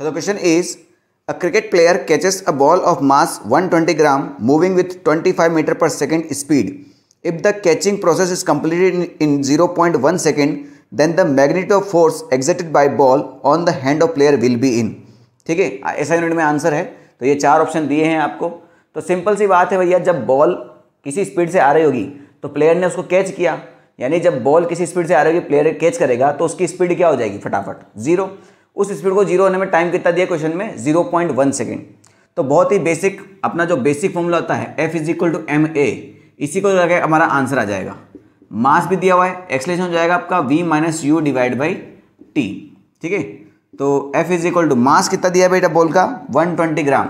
So question is a cricket player catches a ball of mass 120 gram moving with 25 metre पर second speed if the catching process is completed in 0.1 point one second then the magnet of force exerted by ball on the hand of player will be in ठीक है ऐसा unit में answer है तो ये चार option दिए हैं आपको तो सिंपल सी बात है भैया जब बॉल किसी स्पीड से आ रही होगी तो प्लेयर ने उसको कैच किया यानी जब बॉल किसी स्पीड से आ रही होगी प्लेयर कैच करेगा तो उसकी स्पीड क्या हो जाएगी फटाफट जीरो उस स्पीड को जीरो होने में टाइम कितना दिया क्वेश्चन में जीरो पॉइंट वन सेकेंड तो बहुत ही बेसिक अपना जो बेसिक फॉर्मूला होता है F is equal to M A इसी को लगे हमारा आंसर आ जाएगा मास भी दिया हुआ है एक्सलेशन हो जाएगा आपका V minus U divide by T ठीक है तो F is equal to mass कितना दिया बेटा बॉल का वन ट्वेंटी ग्राम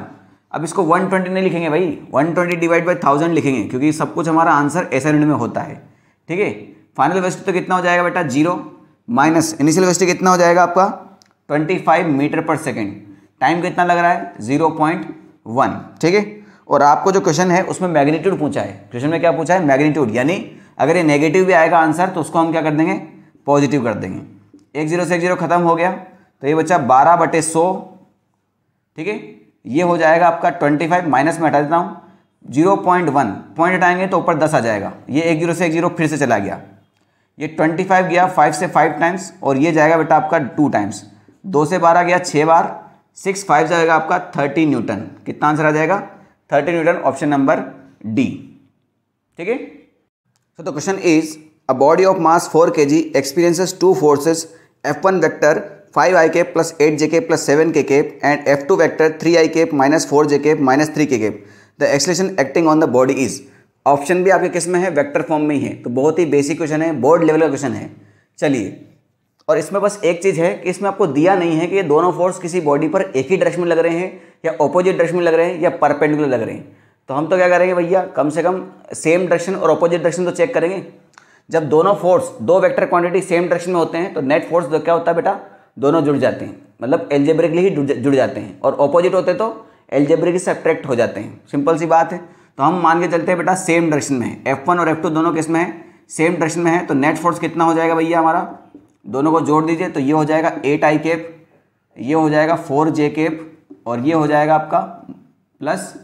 अब इसको वन ट्वेंटी नहीं लिखेंगे भाई one twenty divide by thousand लिखेंगे क्योंकि सब कुछ हमारा आंसर एस यूनिट में होता है ठीक है फाइनल वेस्ट तो कितना हो जाएगा बेटा जीरो माइनस इनिशियल वेस्ट कितना हो जाएगा आपका 25 मीटर पर सेकेंड टाइम कितना लग रहा है 0.1 ठीक है और आपको जो क्वेश्चन है उसमें मैग्नीट्यूड पूछा है क्वेश्चन में क्या पूछा है मैग्नीट्यूड यानी अगर ये नेगेटिव भी आएगा आंसर तो उसको हम क्या कर देंगे पॉजिटिव कर देंगे एक जीरो से एक जीरो खत्म हो गया तो ये बच्चा बारह बटे सौ ठीक है ये हो जाएगा आपका ट्वेंटी फाइव माइनस में हटा देता हूँ जीरो पॉइंट वन पॉइंट हटाएंगे तो ऊपर दस आ जाएगा ये एक जीरो से एक जीरो फिर से चला गया ये ट्वेंटी फाइव गया फाइव से फाइव टाइम्स और ये जाएगा बेटा आपका टू टाइम्स दो से बारह गया छः बार सिक्स फाइव जाएगा आपका थर्टी न्यूटन कितना आंसर आ जाएगा thirty newton option number D ठीक है so the question is a body of mass four के G experiences two forces F one vector five I cap plus eight J cap plus seven K cap and F two vector three I cap minus four J cap minus three K cap the acceleration acting on the body is option भी आपके किस में है vector form में ही है तो बहुत ही बेसिक क्वेश्चन है बोर्ड लेवल का क्वेश्चन है चलिए और इसमें बस एक चीज़ है कि इसमें आपको दिया नहीं है कि ये दोनों फोर्स किसी बॉडी पर एक ही डायरेक्शन में लग रहे हैं या अपोजिट डायरेक्शन में लग रहे हैं या परपेंडिकुलर लग रहे हैं तो हम तो क्या करेंगे भैया कम से कम सेम डायरेक्शन और अपोजिट डायरेक्शन तो चेक करेंगे जब दोनों फोर्स दो वेक्टर क्वांटिटी सेम डायरेक्शन में होते हैं तो नेट फोर्स तो क्या होता है बेटा दोनों जुड़ जाते हैं मतलब एलजेब्रिकली ही जुड़ जाते हैं और अपोजिट होते तो से अट्रैक्ट हो जाते हैं सिंपल सी बात है तो हम मान के चलते हैं बेटा सेम डायरेक्शन में है एफ वन और एफ टू दोनों किस में है सेम डायरेक्शन में है तो नेट फोर्स कितना हो जाएगा भैया हमारा दोनों को जोड़ दीजिए तो ये हो जाएगा एट आई केप ये हो जाएगा फोर जे केप और ये हो जाएगा आपका प्लस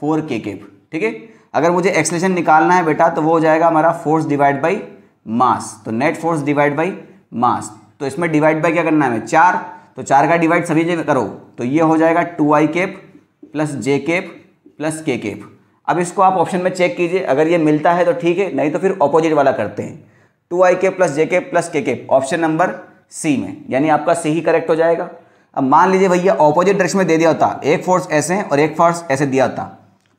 फोर के केप ठीक है अगर मुझे एक्सलेशन निकालना है बेटा तो वो हो जाएगा हमारा फोर्स डिवाइड बाई मास तो net force divide by mass तो इसमें डिवाइड बाई क्या करना है चार तो चार का डिवाइड सभी जगह करो तो ये हो जाएगा two I cap plus J cap plus K cap अब इसको आप ऑप्शन में चेक कीजिए अगर ये मिलता है तो ठीक है नहीं तो फिर ऑपोजिट वाला करते हैं टू आई के प्लस जे के प्लस के के ऑप्शन नंबर सी में यानी आपका सी ही करेक्ट हो जाएगा अब मान लीजिए भैया ऑपोजिट डायरेक्शन में दे दिया होता एक फोर्स ऐसे और एक फोर्स ऐसे दिया होता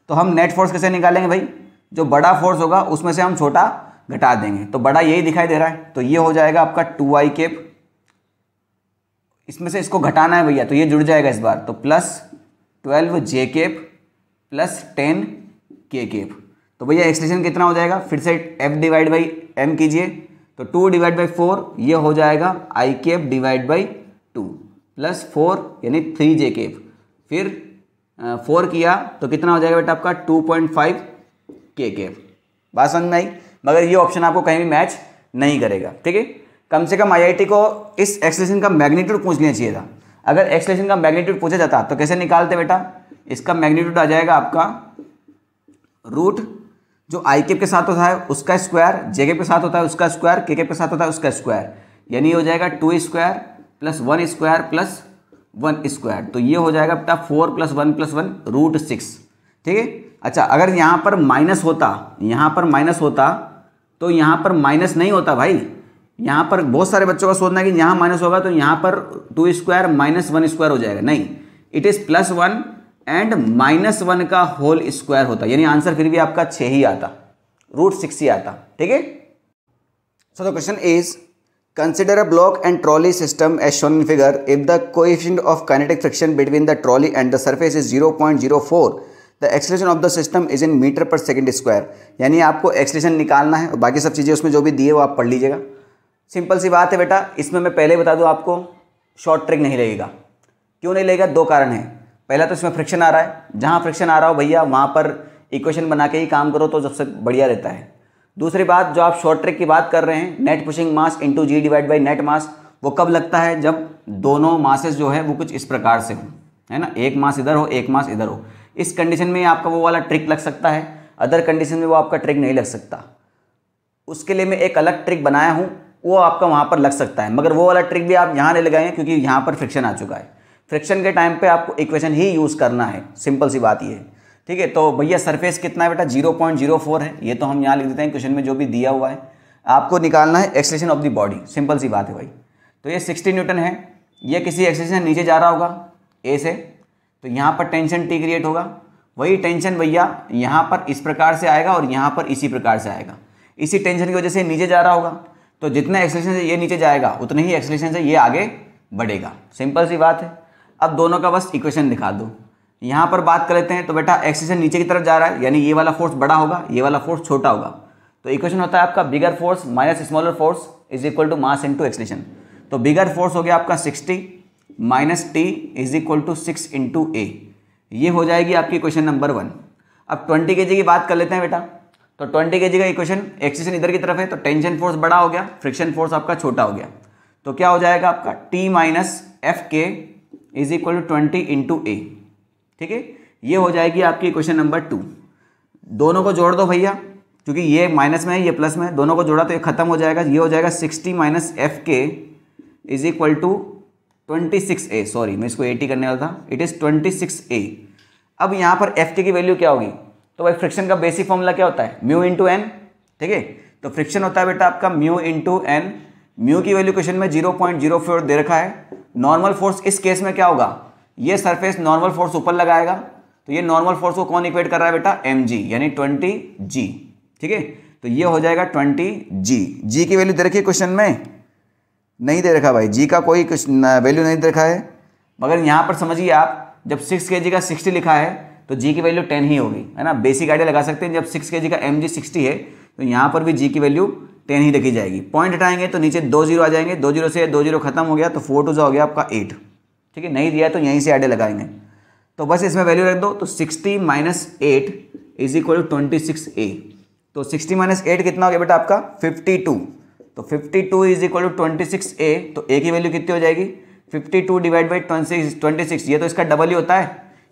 तो हम नेट फोर्स कैसे निकालेंगे भाई जो बड़ा फोर्स होगा उसमें से हम छोटा घटा देंगे तो बड़ा यही दिखाई दे रहा है तो ये हो जाएगा आपका टू आई केप इसमें से इसको घटाना है भैया तो ये जुड़ जाएगा इस बार तो plus twelve J cap plus ten K cap तो भैया एक्सलेशन कितना हो जाएगा फिर से एफ डिवाइड बाई एम कीजिए तो टू डिवाइड बाई फोर ये हो जाएगा I K F divide by two plus four यानी थ्री जे के एफ फिर फोर किया तो कितना हो जाएगा बेटा आपका टू पॉइंट फाइव के के बात समझ में आई मगर ये ऑप्शन आपको कहीं भी मैच नहीं करेगा ठीक है कम से कम आईआईटी को इस एक्सलेशन का मैग्नीट्यूड पूछ लेना चाहिए था अगर एक्सलेशन का मैग्नीट्यूड पूछा जाता तो कैसे निकालते बेटा इसका मैग्नीट्यूड आ जाएगा आपका रूट जो आई केप के साथ होता है उसका स्क्वायर जे केप के साथ होता है उसका स्क्वायर के केप के साथ होता है उसका स्क्वायर यानी हो जाएगा two square plus one square plus one square तो ये हो जाएगा बेटा four plus one plus one root six ठीक है अच्छा अगर यहाँ पर माइनस होता यहाँ पर माइनस होता तो यहाँ पर माइनस नहीं होता भाई यहाँ पर बहुत सारे बच्चों का सोचना है कि यहाँ माइनस होगा तो यहाँ पर two square minus one square हो जाएगा नहीं it is plus one and minus one का होल स्क्वायर होता यानी आंसर फिर भी आपका छः ही आता रूट सिक्स ही आता ठीक है so the question is consider a block and trolley system as shown in figure if the coefficient of kinetic friction between the trolley and the surface is zero point zero four the acceleration of the system is in metre पर second square यानी आपको acceleration निकालना है और बाकी सब चीज़ें उसमें जो भी दिए वो आप पढ़ लीजिएगा सिंपल सी बात है बेटा इसमें मैं पहले बता दूँ आपको शॉर्ट ट्रिक नहीं लगेगा क्यों नहीं लगेगा दो कारण है पहला तो इसमें फ्रिक्शन आ रहा है जहाँ फ्रिक्शन आ रहा हो भैया वहाँ पर इक्वेशन बना के ही काम करो तो सबसे बढ़िया रहता है दूसरी बात जो आप शॉर्ट ट्रिक की बात कर रहे हैं net pushing mass into ji divide by net mass वो कब लगता है जब दोनों मासेस जो है वो कुछ इस प्रकार से हो है ना एक मास इधर हो एक मास इधर हो इस कंडीशन में आपका वो वाला ट्रिक लग सकता है अदर कंडीशन में वो आपका ट्रिक नहीं लग सकता उसके लिए मैं एक अलग ट्रिक बनाया हूँ वो आपका वहाँ पर लग सकता है मगर वो वाला ट्रिक भी आप यहाँ नहीं लगाएंगे क्योंकि यहाँ पर फ्रिक्शन आ चुका है फ्रिक्शन के टाइम पे आपको इक्वेशन ही यूज़ करना है सिंपल सी बात ये है ठीक है तो भैया सरफेस कितना है बेटा जीरो पॉइंट जीरो फोर है ये तो हम यहाँ लिख देते हैं क्वेश्चन में जो भी दिया हुआ है आपको निकालना है acceleration of the body simple सी बात है भाई तो ये सिक्सटी न्यूटन है ये किसी एक्सलेशन नीचे जा रहा होगा ए से तो यहाँ पर टेंशन टी क्रिएट होगा वही टेंशन भैया यहाँ पर इस प्रकार से आएगा और यहाँ पर इसी प्रकार से आएगा इसी टेंशन की वजह से नीचे जा रहा होगा तो जितना एक्सलेशन से ये नीचे जाएगा उतने ही एक्सलेशन से ये आगे बढ़ेगा सिंपल सी बात है अब दोनों का बस इक्वेशन दिखा दो यहाँ पर बात कर लेते हैं तो बेटा एक्स से नीचे की तरफ जा रहा है यानी ये वाला फोर्स बड़ा होगा ये वाला फोर्स छोटा होगा तो इक्वेशन होता है आपका bigger force minus smaller force is equal to mass into acceleration तो बिगर फोर्स हो गया आपका sixty minus T is equal to six into A ये हो जाएगी आपकी इक्वेशन नंबर वन अब ट्वेंटी के की बात कर लेते हैं बेटा तो ट्वेंटी के का इक्वेशन एक्सीशन इधर की तरफ है तो टेंशन फोर्स बड़ा हो गया फ्रिक्शन फोर्स आपका छोटा हो गया तो क्या हो जाएगा आपका T minus F K is equal to twenty into A ठीक है ये हो जाएगी आपकी इक्वेशन नंबर टू दोनों को जोड़ दो भैया क्योंकि ये माइनस में है ये प्लस में है दोनों को जोड़ा तो ये खत्म हो जाएगा ये हो जाएगा sixty minus F K is equal to twenty six A sorry मैं इसको एटी करने वाला था it is twenty six A अब यहाँ पर एफ के की वैल्यू क्या होगी तो भाई फ्रिक्शन का बेसिक फॉर्मूला क्या होता है म्यू इंटू एन ठीक है तो फ्रिक्शन होता है बेटा आपका म्यू इंटू एन म्यू की वैल्यू क्वेश्चन में जीरो पॉइंट जीरो फोर दे रखा है नॉर्मल फोर्स इस केस में क्या होगा ये सरफेस नॉर्मल फोर्स ऊपर लगाएगा तो ये नॉर्मल फोर्स को कौन इक्वेट कर रहा है बेटा एम जी यानी ट्वेंटी जी ठीक है तो ये हो जाएगा ट्वेंटी जी जी की वैल्यू दे रखी है क्वेश्चन में नहीं दे रखा भाई जी का कोई वैल्यू नहीं दे रखा है मगर यहाँ पर समझिए आप जब सिक्स के जी का सिक्सटी लिखा है तो जी की वैल्यू टेन ही होगी है ना बेसिक आइडिया लगा सकते हैं जब सिक्स के जी का एम जी सिक्सटी है तो यहाँ पर भी जी की वैल्यू टेन ही रखी जाएगी पॉइंट हटाएंगे तो नीचे दो जीरो आ जाएंगे दो जीरो से दो जीरो खत्म हो गया तो फोर टू जो हो गया आपका एट ठीक है नहीं दिया तो यहीं से एडे लगाएंगे तो बस इसमें वैल्यू रख दो तो sixty minus eight is equal to twenty six A तो सिक्सटी माइनस एट कितना हो गया बेटा आपका फिफ्टी टू तो fifty two is equal to twenty six A तो ए की वैल्यू कितनी हो जाएगी fifty two divide by twenty six ये तो इसका डबल ही होता है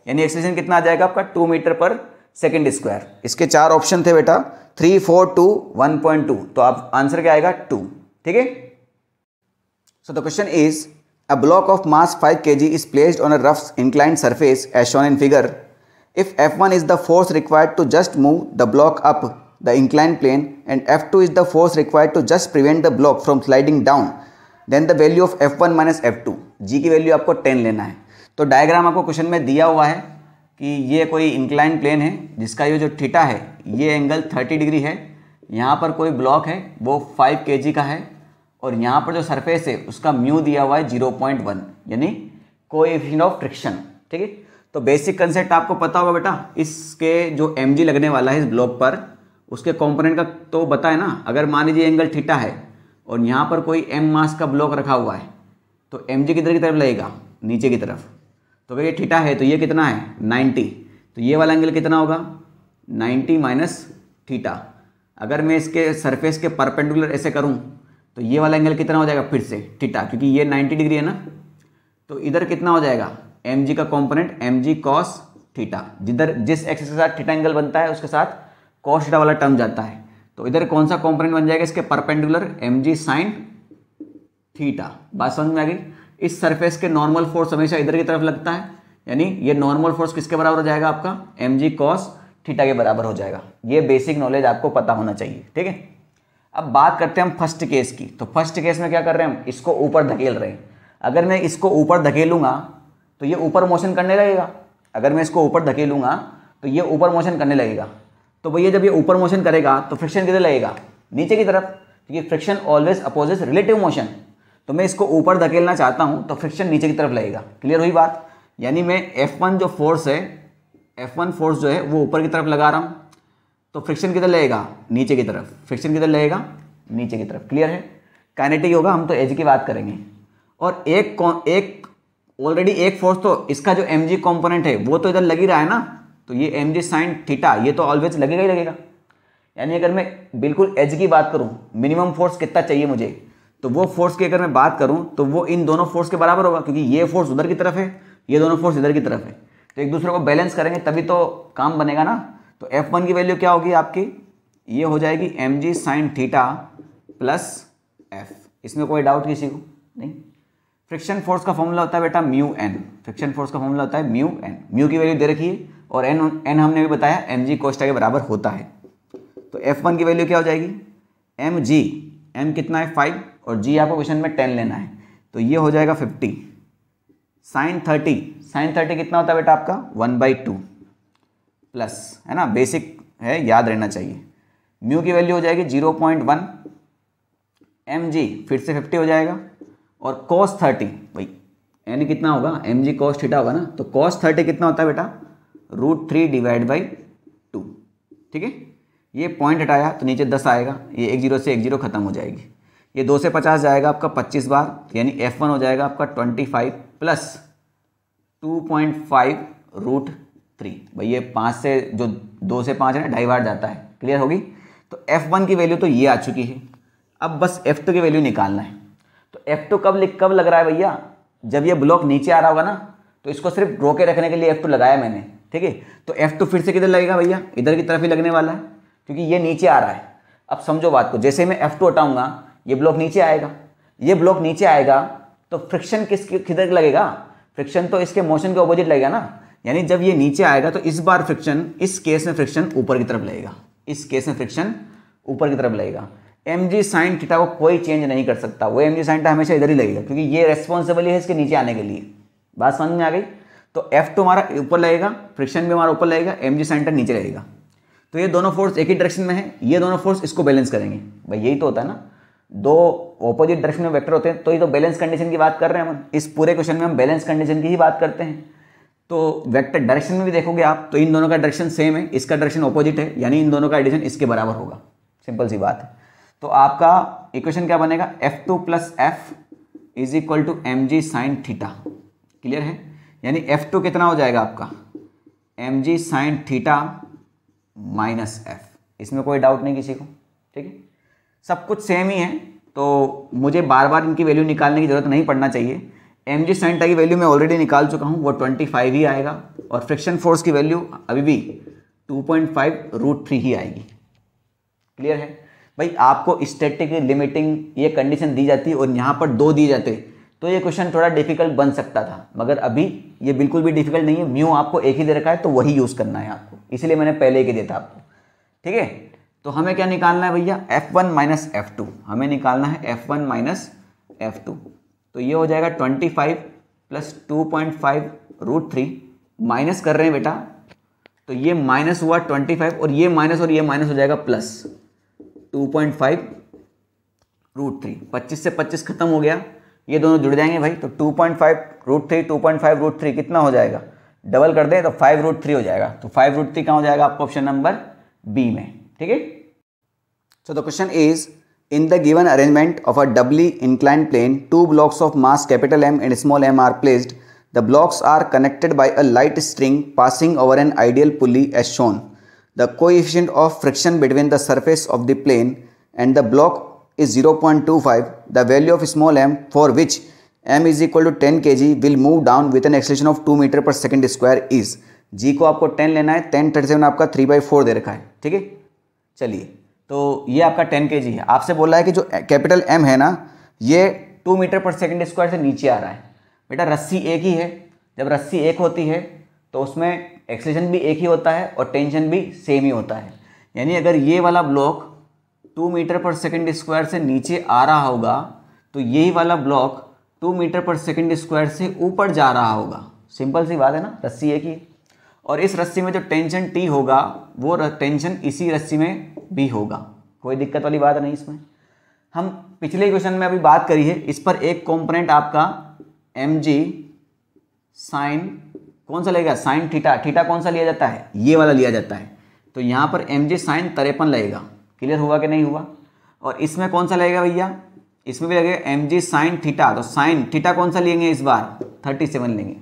यानी एक्सलेशन कितना आ जाएगा आपका टू मीटर पर सेकेंड स्क्वायर इसके चार ऑप्शन थे बेटा three four two one point two तो आप आंसर क्या आएगा टू ठीक है so the question is a block of mass five K G is placed on a rough inclined surface as shown in figure if F one is the force required to just move the block up the incline plane and F two is the force required to just prevent the block from sliding down then the value of F one minus F two G की value आपको ten लेना है तो diagram आपको question में दिया हुआ है कि ये कोई इंक्लाइन प्लेन है जिसका ये जो थीटा है ये एंगल 30 डिग्री है यहाँ पर कोई ब्लॉक है वो 5 के का है और यहाँ पर जो सरफेस है उसका म्यू दिया हुआ है 0.1 यानी कोएफिशिएंट ऑफ फ्रिक्शन ठीक है तो बेसिक कंसेप्ट आपको पता होगा बेटा इसके जो एम लगने वाला है इस ब्लॉक पर उसके कॉम्पोनेंट का तो बता है ना अगर मान लीजिए एंगल ठीटा है और यहाँ पर कोई एम मास का ब्लॉक रखा हुआ है तो एम जी किधर की तरफ लगेगा नीचे की तरफ तो अगर ये थीटा है तो ये कितना है 90 तो ये वाला एंगल कितना होगा 90 माइनस थीटा अगर मैं इसके सरफेस के परपेंडिकुलर ऐसे करूँ तो ये वाला एंगल कितना हो जाएगा फिर से थीटा क्योंकि ये 90 डिग्री है ना तो इधर कितना हो जाएगा एम का कॉम्पोनेंट एम जी कॉस थीटा जिधर जिस एक्स के साथ थीटा एंगल बनता है उसके साथ कॉस थीटा वाला टर्म जाता है तो इधर कौन सा कॉम्पोनेंट बन जाएगा इसके परपेंडिकुलर एम जी साइन थीटा बात समझ में आ गई इस सरफेस के नॉर्मल फोर्स हमेशा इधर की तरफ लगता है यानी ये नॉर्मल फोर्स किसके बराबर हो जाएगा आपका एम जी कॉस थीटा के बराबर हो जाएगा ये बेसिक नॉलेज आपको पता होना चाहिए ठीक है अब बात करते हैं हम फर्स्ट केस की तो फर्स्ट केस में क्या कर रहे हैं हम इसको ऊपर धकेल रहे हैं अगर मैं इसको ऊपर धकेलूंगा तो ये ऊपर मोशन करने लगेगा अगर मैं इसको ऊपर धकेलूंगा तो ये ऊपर मोशन करने लगेगा तो भैया जब ये ऊपर मोशन करेगा तो फ्रिक्शन किधर लगेगा नीचे की तरफ क्योंकि friction always opposite relative motion तो मैं इसको ऊपर धकेलना चाहता हूँ तो फ्रिक्शन नीचे की तरफ लगेगा क्लियर हुई बात यानी मैं वन जो फोर्स है वन फोर्स जो है वो ऊपर की तरफ लगा रहा हूँ तो फ्रिक्शन किधर लगेगा नीचे की तरफ फ्रिक्शन किधर लगेगा नीचे की तरफ क्लियर है काइनेटिक होगा हम तो एज की बात करेंगे और एक एक ऑलरेडी एक फोर्स तो इसका जो एम जी कॉम्पोनेंट है वो तो इधर लग ही रहा है ना तो ये एम जी साइन थीटा ये तो ऑलवेज लगेगा ही लगेगा यानी अगर मैं बिल्कुल एज की बात करूँ मिनिमम फोर्स कितना चाहिए मुझे तो वो फोर्स की अगर मैं बात करूं तो वो इन दोनों फोर्स के बराबर होगा क्योंकि ये फोर्स उधर की तरफ है ये दोनों फोर्स इधर की तरफ है तो एक दूसरे को बैलेंस करेंगे तभी तो काम बनेगा ना तो एफ वन की वैल्यू क्या होगी आपकी ये हो जाएगी M G sine theta plus F इसमें कोई डाउट किसी को नहीं फ्रिक्शन फोर्स का फॉर्मूला होता है बेटा म्यू एन फ्रिक्शन फोर्स का फॉर्मूला होता है म्यू एन म्यू की वैल्यू दे रखी है और एन एन हमने भी बताया एम जी कोस्टा के बराबर होता है तो एफ वन की वैल्यू क्या हो जाएगी एम जी एम कितना है फाइव और जी आपको क्वेश्चन में टेन लेना है तो ये हो जाएगा fifty sine thirty sine thirty कितना होता है बेटा आपका वन बाई टू प्लस है ना बेसिक है याद रहना चाहिए म्यू की वैल्यू हो जाएगी zero point one M G फिर से फिफ्टी हो जाएगा और कॉस थर्टी भाई एन कितना होगा एम जी कॉस थीटा होगा ना तो कॉस थर्टी कितना होता है बेटा root three divide by two ठीक है ये पॉइंट हटाया तो नीचे दस आएगा ये एक जीरो से एक जीरो खत्म हो जाएगी ये दो से पचास जाएगा आपका पच्चीस बार तो यानी एफ वन हो जाएगा आपका twenty five plus two point five root three भाई ये पाँच से जो दो से पाँच है ना ढाई बार जाता है क्लियर होगी तो एफ वन की वैल्यू तो ये आ चुकी है अब बस एफ टू की वैल्यू निकालना है तो एफ टू कब कब लग रहा है भैया जब ये ब्लॉक नीचे आ रहा होगा ना तो इसको सिर्फ रोके रखने के लिए एफ टू लगाया मैंने ठीक है तो एफ टू फिर से किधर लगेगा भैया इधर की तरफ ही लगने वाला है क्योंकि ये नीचे आ रहा है अब समझो बात को जैसे मैं एफ टू हटाऊंगा ये ब्लॉक नीचे आएगा ये ब्लॉक नीचे आएगा तो फ्रिक्शन किस किधर लगेगा फ्रिक्शन तो इसके मोशन के ऑपोजिट लगेगा ना यानी जब ये नीचे आएगा तो इस बार फ्रिक्शन इस केस में फ्रिक्शन ऊपर की तरफ लगेगा इस केस में फ्रिक्शन ऊपर की तरफ लगेगा एम जी साइन थीटा को कोई चेंज नहीं कर सकता वो एम जी साइन हमेशा इधर ही लगेगा क्योंकि ये रेस्पॉन्सिबल है इसके नीचे आने के लिए बात समझ में आ गई तो एफ तो हमारा ऊपर लगेगा फ्रिक्शन भी हमारा ऊपर लगेगा एम जी साइन नीचे रहेगा तो ये दोनों फोर्स एक ही डायरेक्शन में है ये दोनों फोर्स इसको बैलेंस करेंगे भाई यही तो होता है ना दो ऑपोजिट डायरेक्शन में वेक्टर होते हैं तो ये तो बैलेंस कंडीशन की बात कर रहे हैं हम इस पूरे क्वेश्चन में हम बैलेंस कंडीशन की ही बात करते हैं तो वेक्टर डायरेक्शन में भी देखोगे आप तो इन दोनों का डायरेक्शन सेम है इसका डायरेक्शन ऑपोजिट है यानी इन दोनों का एडिशन इसके बराबर होगा सिंपल सी बात है तो आपका इक्वेशन क्या बनेगा F two plus F is equal to M ji sine theta clear है यानी एफ टू कितना हो जाएगा आपका M G sine theta minus F इसमें कोई डाउट नहीं किसी को ठीक है सब कुछ सेम ही है तो मुझे बार बार इनकी वैल्यू निकालने की ज़रूरत नहीं पड़ना चाहिए एम जी सेंटा की वैल्यू मैं ऑलरेडी निकाल चुका हूँ वो ट्वेंटी फाइव ही आएगा और फ्रिक्शन फोर्स की वैल्यू अभी भी two point five root three ही आएगी क्लियर है भाई आपको स्टेटिक लिमिटिंग ये कंडीशन दी जाती है और यहाँ पर दो दिए जाते तो ये क्वेश्चन थोड़ा डिफिकल्ट बन सकता था मगर अभी ये बिल्कुल भी डिफिकल्ट नहीं है म्यू आपको एक ही दे रखा है तो वही यूज़ करना है आपको इसलिए मैंने पहले ही देता आपको ठीक है तो हमें क्या निकालना है भैया F one minus F two हमें निकालना है F one minus F two तो ये हो जाएगा twenty five plus two point five root three minus कर रहे हैं बेटा तो ये माइनस हुआ ट्वेंटी फाइव और ये माइनस और ये माइनस हो जाएगा plus two point five root three पच्चीस से पच्चीस खत्म हो गया ये दोनों जुड़ जाएंगे भाई तो two point five root three two point five root three कितना हो जाएगा डबल कर दें तो फाइव रूट थ्री हो जाएगा तो फाइव रूट थ्री कहाँ हो जाएगा आपको ऑप्शन नंबर बी में ठीक है so the question is in the given arrangement of a doubly inclined plane two blocks of mass capital M and small M are placed the blocks are connected by a light string passing over an ideal pulley as shown the coefficient of friction between the surface of the plane and the block is 0.25, the value of small m for which m is equal to 10 kg will move down with an acceleration of 2 meter per second square is g को आपको 10 लेना है 10 thirty seven आपका 3 by four दे रखा है ठीक है चलिए तो ये आपका 10 के जी है आपसे बोला है कि जो कैपिटल एम है ना ये 2 मीटर पर सेकेंड स्क्वायर से नीचे आ रहा है बेटा रस्सी एक ही है जब रस्सी एक होती है तो उसमें एक्सलेशन भी एक ही होता है और टेंशन भी सेम ही होता है यानी अगर ये वाला ब्लॉक टू मीटर पर सेकेंड स्क्वायर से नीचे आ रहा होगा तो यही वाला ब्लॉक टू मीटर पर सेकेंड स्क्वायर से ऊपर जा रहा होगा सिंपल सी बात है ना रस्सी है कि और इस रस्सी में जो टेंशन टी होगा वो टेंशन इसी रस्सी में भी होगा कोई दिक्कत वाली बात नहीं इसमें हम पिछले क्वेश्चन में अभी बात करी है इस पर एक कंपोनेंट आपका एम जी साइन कौन सा लगेगा साइन थीटा थीटा कौन सा लिया जाता है ये वाला लिया जाता है तो यहाँ पर एम जी साइन तरेपन लगेगा क्लियर हुआ कि नहीं हुआ और इसमें कौन सा लगेगा भैया इसमें भी लगेगा एम जी साइन थीटा तो साइन थीटा कौन सा लेंगे इस बार थर्टी सेवन लेंगे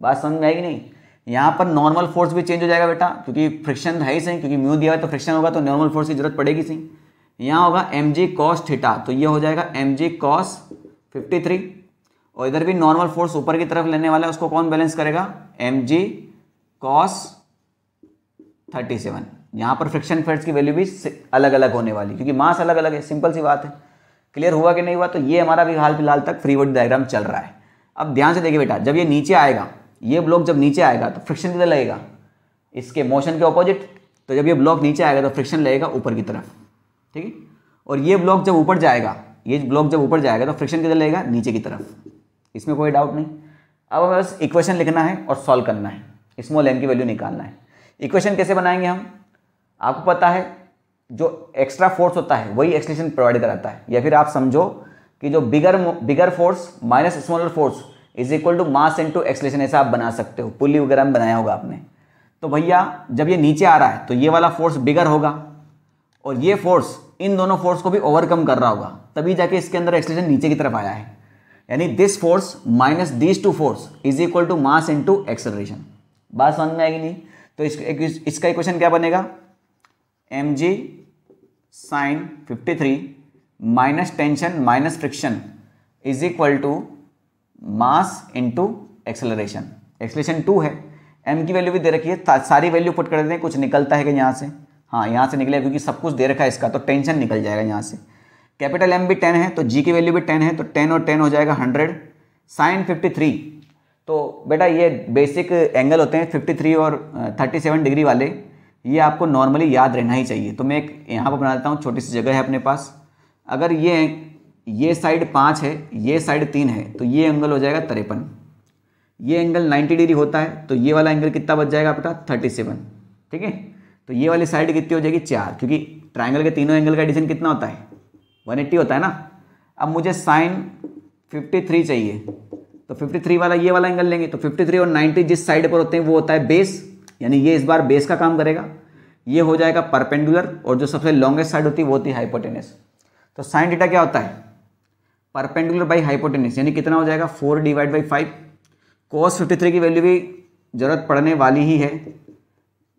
बात समझ में आएगी नहीं यहाँ पर नॉर्मल फोर्स भी चेंज हो जाएगा बेटा क्योंकि फ्रिक्शन है ही सही क्योंकि म्यू दिया है तो फ्रिक्शन होगा तो नॉर्मल फोर्स की जरूरत पड़ेगी सही यहाँ होगा एम जी कॉस थीटा तो ये हो जाएगा एम जी कॉस फिफ्टी थ्री और इधर भी नॉर्मल फोर्स ऊपर की तरफ लेने वाला है उसको कौन बैलेंस करेगा एम जी कॉस थर्टी सेवन यहाँ पर फ्रिक्शन फोर्स की वैल्यू भी अलग अलग होने वाली क्योंकि मास अलग अलग है सिंपल सी बात है क्लियर हुआ कि नहीं हुआ तो ये हमारा भी हाल फिलहाल तक फ्री वर्ड डायग्राम चल रहा है अब ध्यान से देखिए बेटा जब ये नीचे आएगा ये ब्लॉक जब नीचे आएगा तो फ्रिक्शन किधर लगेगा इसके मोशन के ऑपोजिट तो जब ये ब्लॉक नीचे आएगा तो फ्रिक्शन लगेगा ऊपर की तरफ ठीक है और ये ब्लॉक जब ऊपर जाएगा ये ब्लॉक जब ऊपर जाएगा तो फ्रिक्शन किधर लगेगा नीचे की तरफ इसमें कोई डाउट नहीं अब हमें बस इक्वेशन लिखना है और सॉल्व करना है स्मॉल एम की वैल्यू निकालना है इक्वेशन कैसे बनाएंगे हम आपको पता है जो एक्स्ट्रा फोर्स होता है वही एक्सलेशन प्रोवाइड कराता है या फिर आप समझो कि जो bigger bigger force minus smaller force is equal to mass to acceleration ऐसा आप बना सकते हो पुली वगैरह में बनाया होगा आपने तो भैया जब ये नीचे आ रहा है तो ये वाला फोर्स बिगर होगा और ये फोर्स इन दोनों फोर्स को भी ओवरकम कर रहा होगा तभी जाके इसके अंदर एक्सलेशन नीचे की तरफ आया है यानी this force minus this two force is equal to mass into acceleration बात समझ में आएगी नहीं तो इस, इसका इक्वेशन क्या बनेगा M ji sine fifty three minus tension minus friction is equal to mass into acceleration acceleration two है एम की वैल्यू भी दे रखी है सारी वैल्यू पुट कर देते हैं कुछ निकलता है कि यहाँ से हाँ यहाँ से निकलेगा क्योंकि सब कुछ दे रखा है इसका तो टेंशन निकल जाएगा यहाँ से कैपिटल एम भी टेन है तो जी की वैल्यू भी टेन है तो टेन और टेन हो जाएगा हंड्रेड साइन फिफ्टी थ्री तो बेटा ये बेसिक एंगल होते हैं फिफ्टी थ्री और थर्टी सेवन डिग्री वाले ये आपको नॉर्मली याद रहना ही चाहिए तो मैं एक यहाँ पर बना देता हूँ छोटी सी जगह है अपने पास अगर ये ये साइड पाँच है ये साइड तीन है तो ये एंगल हो जाएगा तिरपन ये एंगल 90 डिग्री होता है तो ये वाला एंगल कितना बच जाएगा बेटा 37 ठीक है तो ये वाली साइड कितनी हो जाएगी चार क्योंकि ट्राइंगल के तीनों एंगल का एडिशन कितना होता है 180 होता है ना अब मुझे साइन 53 चाहिए तो 53 वाला ये वाला एंगल लेंगे तो 53 और 90 जिस साइड पर होते हैं वो होता है बेस यानी ये इस बार बेस का काम करेगा ये हो जाएगा परपेंडुलर और जो सबसे लॉन्गेस्ट साइड होती है वो होती है हाइपोटेनस तो साइन डेटा क्या होता है परपेंडुलर बाई हाइपोटेनस यानी कितना हो जाएगा four divide by five cos fifty three की वैल्यू भी ज़रूरत पड़ने वाली ही है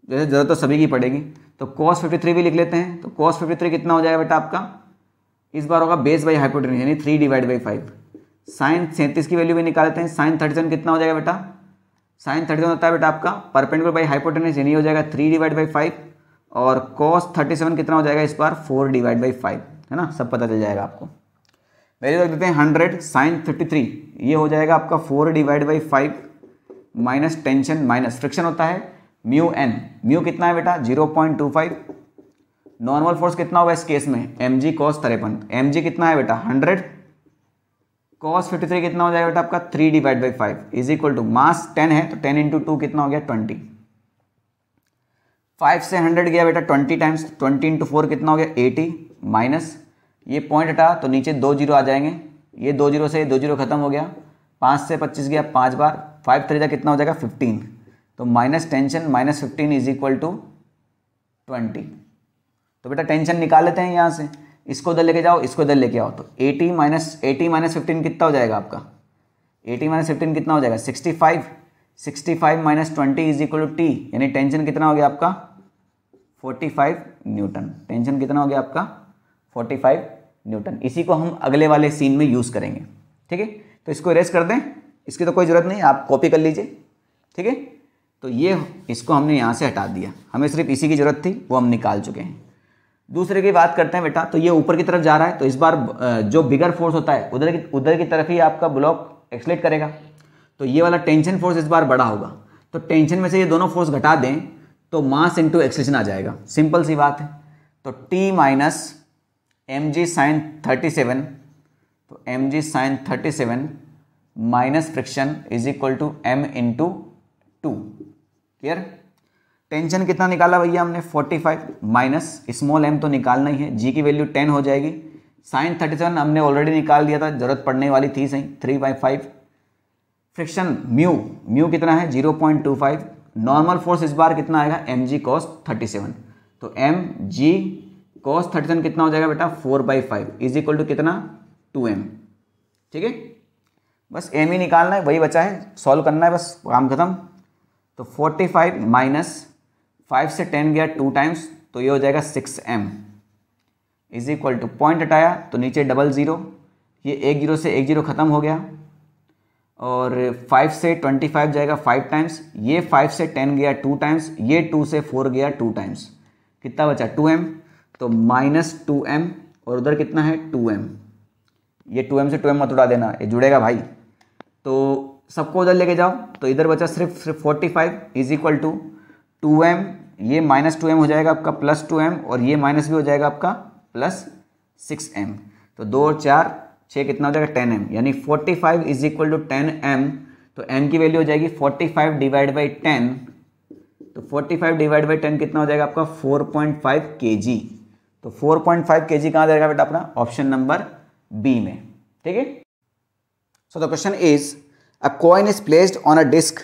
जैसे ज़रूरत तो सभी की पड़ेगी तो कॉस फिफ्टी थ्री भी लिख लेते हैं तो कॉस फिफ्टी थ्री कितना हो जाएगा बेटा आपका इस बार होगा बेस बाई हाइपोटेनस यानी three divide by five sine सैंतीस की वैल्यू भी निकाल लेते हैं साइन थर्टी सेवन कितना हो जाएगा बेटा साइन थर्टी सेवन होता है बेटा आपका परपेंडुलर बाई हाइपोटेनस यानी हो जाएगा थ्री डिवाइड बाई फाइव और कॉस थर्टी सेवन कितना हो जाएगा इस बार फोर डिवाइड बाई फाइव है ना सब पता चल जाएगा आपको वैल्यू रख देते हैं हंड्रेड साइन थर्टी थ्री ये हो जाएगा आपका four divide by five minus tension minus friction होता है म्यू एन म्यू कितना है बेटा zero point two five normal force कितना होगा इस केस में एम जी कॉस तरेपन एम जी कितना है बेटा हंड्रेड कॉस फिफ्टी थ्री कितना हो जाएगा बेटा आपका three divide by five is equal to mass ten है तो टेन इंटू टू कितना हो गया ट्वेंटी फाइव से हंड्रेड गया बेटा twenty times twenty into four कितना हो गया एटी माइनस ये पॉइंट हटा तो नीचे दो जीरो आ जाएंगे ये दो जीरो से दो जीरो खत्म हो गया पाँच से पच्चीस गया पाँच बार फाइव थ्री कितना हो जाएगा फिफ्टीन तो minus tension minus fifteen is equal to twenty तो बेटा टेंशन निकाल लेते हैं यहाँ से इसको उधर लेके जाओ इसको उधर लेके आओ तो eighty minus eighty minus fifteen कितना हो जाएगा आपका एटी माइनस फिफ्टीन कितना हो जाएगा sixty five sixty five minus twenty is equal to T यानी टेंशन कितना हो गया आपका 45 न्यूटन टेंशन कितना हो गया आपका 45 न्यूटन इसी को हम अगले वाले सीन में यूज़ करेंगे ठीक है तो इसको रेस्ट कर दें इसकी तो कोई ज़रूरत नहीं आप कॉपी कर लीजिए ठीक है तो ये इसको हमने यहाँ से हटा दिया हमें सिर्फ इसी की ज़रूरत थी वो हम निकाल चुके हैं दूसरे की बात करते हैं बेटा तो ये ऊपर की तरफ जा रहा है तो इस बार जो बिगर फोर्स होता है उधर की उधर की तरफ ही आपका ब्लॉक एक्सलेट करेगा तो ये वाला टेंशन फोर्स इस बार बड़ा होगा तो टेंशन में से ये दोनों फोर्स घटा दें तो मास इंटू एक्सलेशन आ जाएगा सिंपल सी बात है तो टी माइनस एम जी साइन थर्टी सेवन तो m ji sine thirty seven minus friction is equal to m into two clear tension कितना निकाला भैया हमने forty five minus small m तो निकालना ही है जी की वैल्यू टेन हो जाएगी साइन थर्टी सेवन हमने ऑलरेडी निकाल दिया था जरूरत पड़ने वाली थी सही three by five friction mu mu कितना है zero point two five normal force इस बार कितना आएगा एम जी कॉस थर्टी सेवन तो एम जी कॉस थर्टी सेवन कितना हो जाएगा बेटा four by five is equal to कितना टू एम ठीक है बस एम ही निकालना है वही बचा है सॉल्व करना है बस काम खत्म तो फोर्टी फाइव माइनस फाइव से टेन गया टू टाइम्स तो ये हो जाएगा six m is equal to point हटाया तो नीचे डबल ज़ीरो ये एक जीरो से एक जीरो ख़त्म हो गया और फाइव से ट्वेंटी फाइव जाएगा फाइव टाइम्स ये फाइव से टेन गया टू टाइम्स ये टू से फोर गया टू टाइम्स कितना बचा टू एम तो माइनस टू एम और उधर कितना है टू एम ये टू एम से टू एम मत उड़ा देना ये जुड़ेगा भाई तो सबको उधर लेके जाओ तो इधर बचा सिर्फ सिर्फ forty five is equal to two m ये माइनस टू एम हो जाएगा आपका प्लस टू एम और ये माइनस भी हो जाएगा आपका प्लस सिक्स एम तो दो और चार छः कितना हो जाएगा टेन एम यानी forty five is equal to ten m तो एम की वैल्यू हो जाएगी forty five divide by ten तो forty five divide by ten कितना हो जाएगा आपका फोर पॉइंट फाइव के जी तो फोर पॉइंट फाइव के जी कहाँ जाएगा बेटा अपना ऑप्शन नंबर बी में ठीक है so the question is a coin is placed on a disc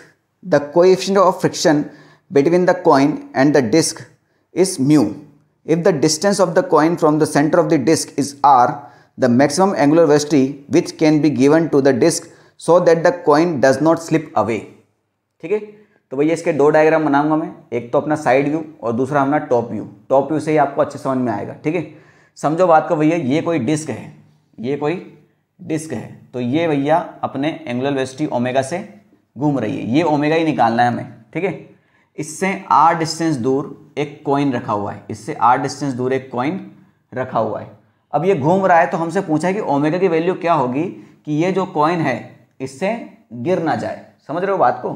the coefficient of friction between the coin and the disc is mu if the distance of the coin from the centre of the disc is R the maximum angular velocity which can be given to the disc so that the coin does not slip away ठीक है तो भैया इसके दो diagram बनाऊंगा मैं एक तो अपना साइड व्यू और दूसरा अपना टॉप व्यू टॉप व्यू से ही आपको अच्छे समझ में आएगा ठीक है समझो बात को भैया ये कोई डिस्क है ये कोई डिस्क है तो ये भैया अपने एंगुलर वेस्टी ओमेगा से घूम रही है ये ओमेगा ही निकालना है हमें ठीक है इससे आर डिस्टेंस दूर एक कॉइन रखा हुआ है इससे आर डिस्टेंस दूर एक कॉइन रखा हुआ है अब ये घूम रहा है तो हमसे पूछा है कि ओमेगा की वैल्यू क्या होगी कि ये जो कॉइन है इससे गिर ना जाए समझ रहे हो बात को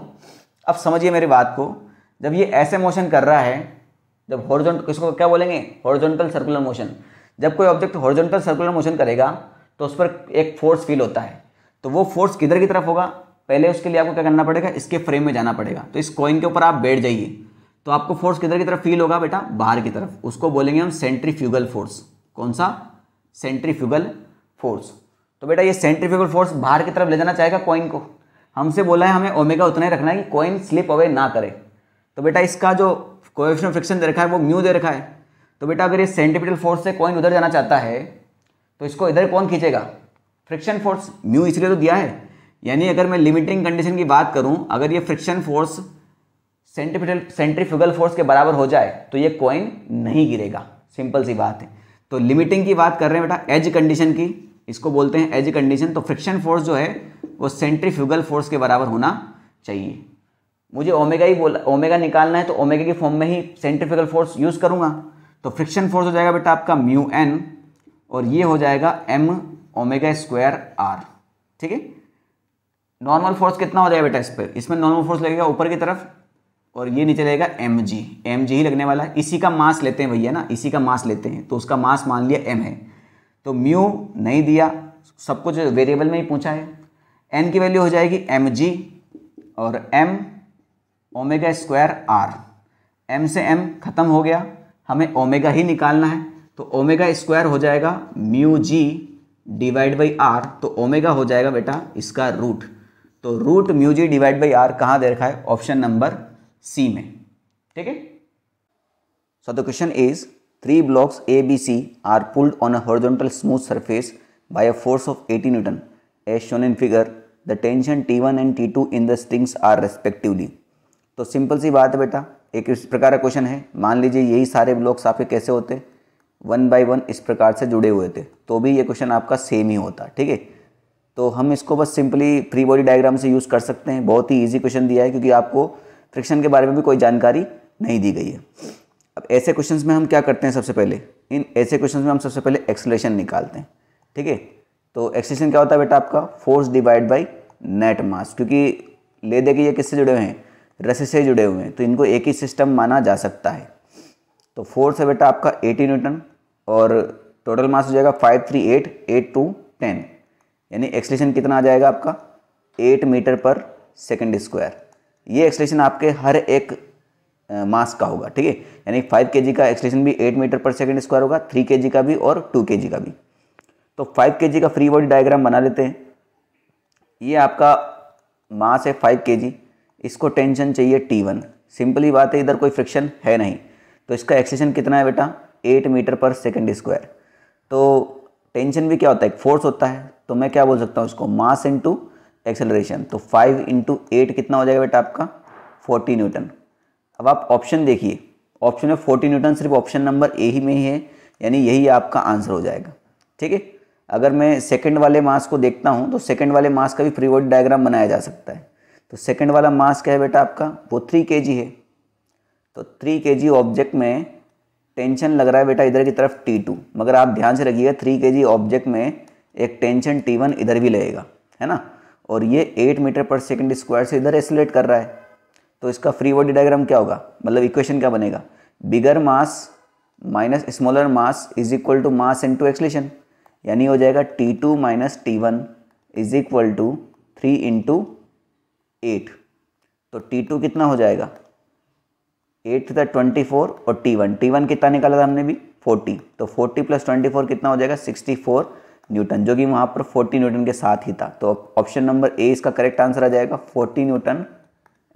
अब समझिए मेरी बात को जब ये ऐसे मोशन कर रहा है जब हॉर्जोंट किसको क्या बोलेंगे हॉर्जोंटल सर्कुलर मोशन जब कोई ऑब्जेक्ट हॉर्जोंटल सर्कुलर मोशन करेगा तो उस पर एक फोर्स फील होता है तो वो फोर्स किधर की तरफ होगा पहले उसके लिए आपको क्या करना पड़ेगा इसके फ्रेम में जाना पड़ेगा तो इस कॉइन के ऊपर आप बैठ जाइए तो आपको फोर्स किधर की तरफ फील होगा बेटा बाहर की तरफ उसको बोलेंगे हम सेंट्रीफ्यूगल फोर्स कौन सा सेंट्रीफ्यूगल फोर्स तो बेटा ये सेंट्रीफ्यूगल फोर्स बाहर की तरफ ले जाना चाहेगा कॉइन को हमसे बोला है हमें ओमेगा उतना ही रखना है कि कॉइन स्लिप अवे ना करे तो बेटा इसका जो कोएफिशिएंट ऑफ फ्रिक्शन दे रखा है वो म्यू दे रखा है तो बेटा अगर ये सेंट्रीपिटल फोर्स से कॉइन उधर जाना चाहता है तो इसको इधर कौन खींचेगा फ्रिक्शन फोर्स म्यू इसलिए तो दिया है यानी अगर मैं लिमिटिंग कंडीशन की बात करूँ अगर ये friction force centripetal centrifugal force के बराबर हो जाए तो ये कॉइन नहीं गिरेगा सिंपल सी बात है तो लिमिटिंग की बात कर रहे हैं बेटा एज कंडीशन की इसको बोलते हैं एज कंडीशन तो फ्रिक्शन फोर्स जो है वो सेंट्रीफ्यूगल फोर्स के बराबर होना चाहिए मुझे ओमेगा ही बोला ओमेगा निकालना है तो ओमेगा के फॉर्म में ही सेंट्रीफ्यूगल फोर्स यूज़ करूँगा तो फ्रिक्शन फोर्स हो जाएगा बेटा आपका म्यू एन और ये हो जाएगा एम ओमेगा स्क्वायर आर ठीक है नॉर्मल फोर्स कितना हो जाएगा बेटा इस पर इसमें नॉर्मल फोर्स लगेगा ऊपर की तरफ और ये नीचे रहेगा एम जी एम जी ही लगने वाला है इसी का मास लेते हैं भैया ना इसी का मास लेते हैं तो उसका मास मान लिया एम है तो म्यू नहीं दिया सब कुछ वेरिएबल में ही पूछा है एन की वैल्यू हो जाएगी एम जी और m omega square R m से एम ख़त्म हो गया हमें ओमेगा ही निकालना है तो ओमेगा स्क्वायर हो जाएगा mu g divide by R तो ओमेगा हो जाएगा बेटा इसका रूट तो root mu g divide by R कहाँ दे रखा है ऑप्शन नंबर सी में ठीक है so the question is three blocks A B C are pulled on a horizontal smooth surface by a force of eighty newton a shown in figure the tension T one and T two in the strings are respectively तो simple सी बात है बेटा एक इस प्रकार का question है मान लीजिए यही सारे ब्लॉक्स आपके कैसे होते वन बाय वन इस प्रकार से जुड़े हुए थे तो भी ये क्वेश्चन आपका सेम ही होता ठीक है तो हम इसको बस सिंपली फ्री बॉडी डायग्राम से यूज़ कर सकते हैं बहुत ही इजी क्वेश्चन दिया है क्योंकि आपको फ्रिक्शन के बारे में भी कोई जानकारी नहीं दी गई है अब ऐसे क्वेश्चंस में हम क्या करते हैं सबसे पहले इन ऐसे क्वेश्चंस में हम सबसे पहले एक्सलेशन निकालते हैं ठीक है तो एक्सलेशन क्या होता है बेटा आपका force divide by net mass क्योंकि ले दे के ये किससे जुड़े हुए हैं रस से जुड़े हुए हैं तो इनको एक ही सिस्टम माना जा सकता है तो फोर्स है बेटा आपका 80 न्यूटन और टोटल मास हो जाएगा five three eight eight two ten यानी एक्सलेशन कितना आ जाएगा आपका 8 मीटर पर सेकेंड स्क्वायर ये एक्सलेशन आपके हर एक मास का होगा ठीक है यानी फाइव के का एक्सलेशन भी एट मीटर पर सेकेंड स्क्वायर होगा थ्री के का भी और टू के का भी तो फाइव के का फ्री बॉडी डायग्राम बना लेते हैं ये आपका मास है फाइव के इसको टेंशन चाहिए टी वन सिंपली बात है इधर कोई फ्रिक्शन है नहीं तो इसका एक्सलेशन कितना है बेटा एट मीटर पर सेकेंड स्क्वायर तो टेंशन भी क्या होता है एक फोर्स होता है तो मैं क्या बोल सकता हूँ इसको मास इंटू एक्सेलरेशन तो फाइव इंटू एट कितना हो जाएगा बेटा आपका फोर्टी न्यूटन अब आप ऑप्शन देखिए ऑप्शन में फोर्टी न्यूटन सिर्फ ऑप्शन नंबर ए ही में ही है यानी यही आपका आंसर हो जाएगा ठीक है अगर मैं सेकंड वाले मास को देखता हूँ तो सेकंड वाले मास का भी फ्री डायग्राम बनाया जा सकता है तो सेकंड वाला मास क्या है बेटा आपका वो थ्री के है तो थ्री के ऑब्जेक्ट में टेंशन लग रहा है बेटा इधर की तरफ टी टू मगर आप ध्यान से रखिएगा थ्री के ऑब्जेक्ट में एक टेंशन टी वन इधर भी लगेगा है ना और ये एट मीटर पर सेकेंड स्क्वायर से इधर एसलेट कर रहा है तो इसका फ्री बॉडी डायग्राम क्या होगा मतलब इक्वेशन क्या बनेगा bigger mass minus smaller mass is equal to mass into acceleration यानी हो जाएगा T two minus T one is equal to three into eight तो टी टू कितना हो जाएगा एट था ट्वेंटी फोर और टी वन टी वन कितना निकाला था हमने भी फोर्टी तो फोर्टी प्लस ट्वेंटी फोर कितना हो जाएगा सिक्सटी फोर न्यूटन जो कि वहाँ पर 40 न्यूटन के साथ ही था तो ऑप्शन नंबर ए इसका करेक्ट आंसर आ जाएगा 40 न्यूटन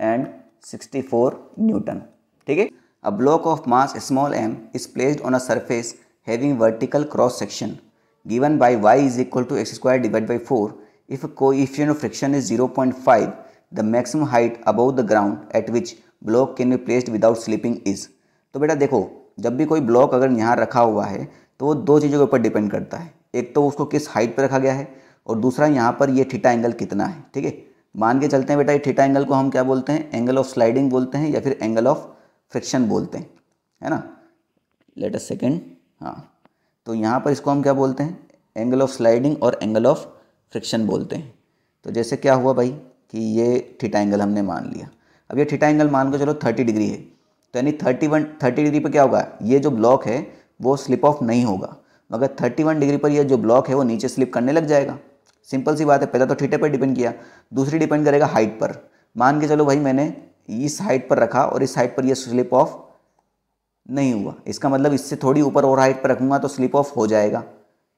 एंड 64 न्यूटन ठीक है a block of mass small m is placed on a surface having vertical cross section given by y is equal to x square divide by four if coefficient of friction is five the maximum height above the ground at which block can be placed without slipping is तो बेटा देखो जब भी कोई block अगर यहाँ रखा हुआ है तो वो दो चीज़ों के ऊपर डिपेंड करता है एक तो उसको किस हाइट पर रखा गया है और दूसरा यहाँ पर ये ठीटा एंगल कितना है ठीक है मान के चलते हैं बेटा ये ठीटा एंगल को हम क्या बोलते हैं एंगल ऑफ स्लाइडिंग बोलते हैं या फिर एंगल ऑफ फ्रिक्शन बोलते हैं है ना लेट अ सेकेंड हाँ तो यहाँ पर इसको हम क्या बोलते हैं एंगल ऑफ स्लाइडिंग और एंगल ऑफ फ्रिक्शन बोलते हैं तो जैसे क्या हुआ भाई कि ये ठीटा एंगल हमने मान लिया अब ये ठीटा एंगल मान के चलो थर्टी डिग्री है तो यानी थर्टी वन थर्टी डिग्री पर क्या होगा ये जो ब्लॉक है वो स्लिप ऑफ नहीं होगा मगर 31 डिग्री पर यह जो ब्लॉक है वो नीचे स्लिप करने लग जाएगा सिंपल सी बात है पहला तो थीटे पर डिपेंड किया दूसरी डिपेंड करेगा हाइट पर मान के चलो भाई मैंने इस हाइट पर रखा और इस हाइट पर यह स्लिप ऑफ नहीं हुआ इसका मतलब इससे थोड़ी ऊपर और हाइट पर रखूंगा तो स्लिप ऑफ हो जाएगा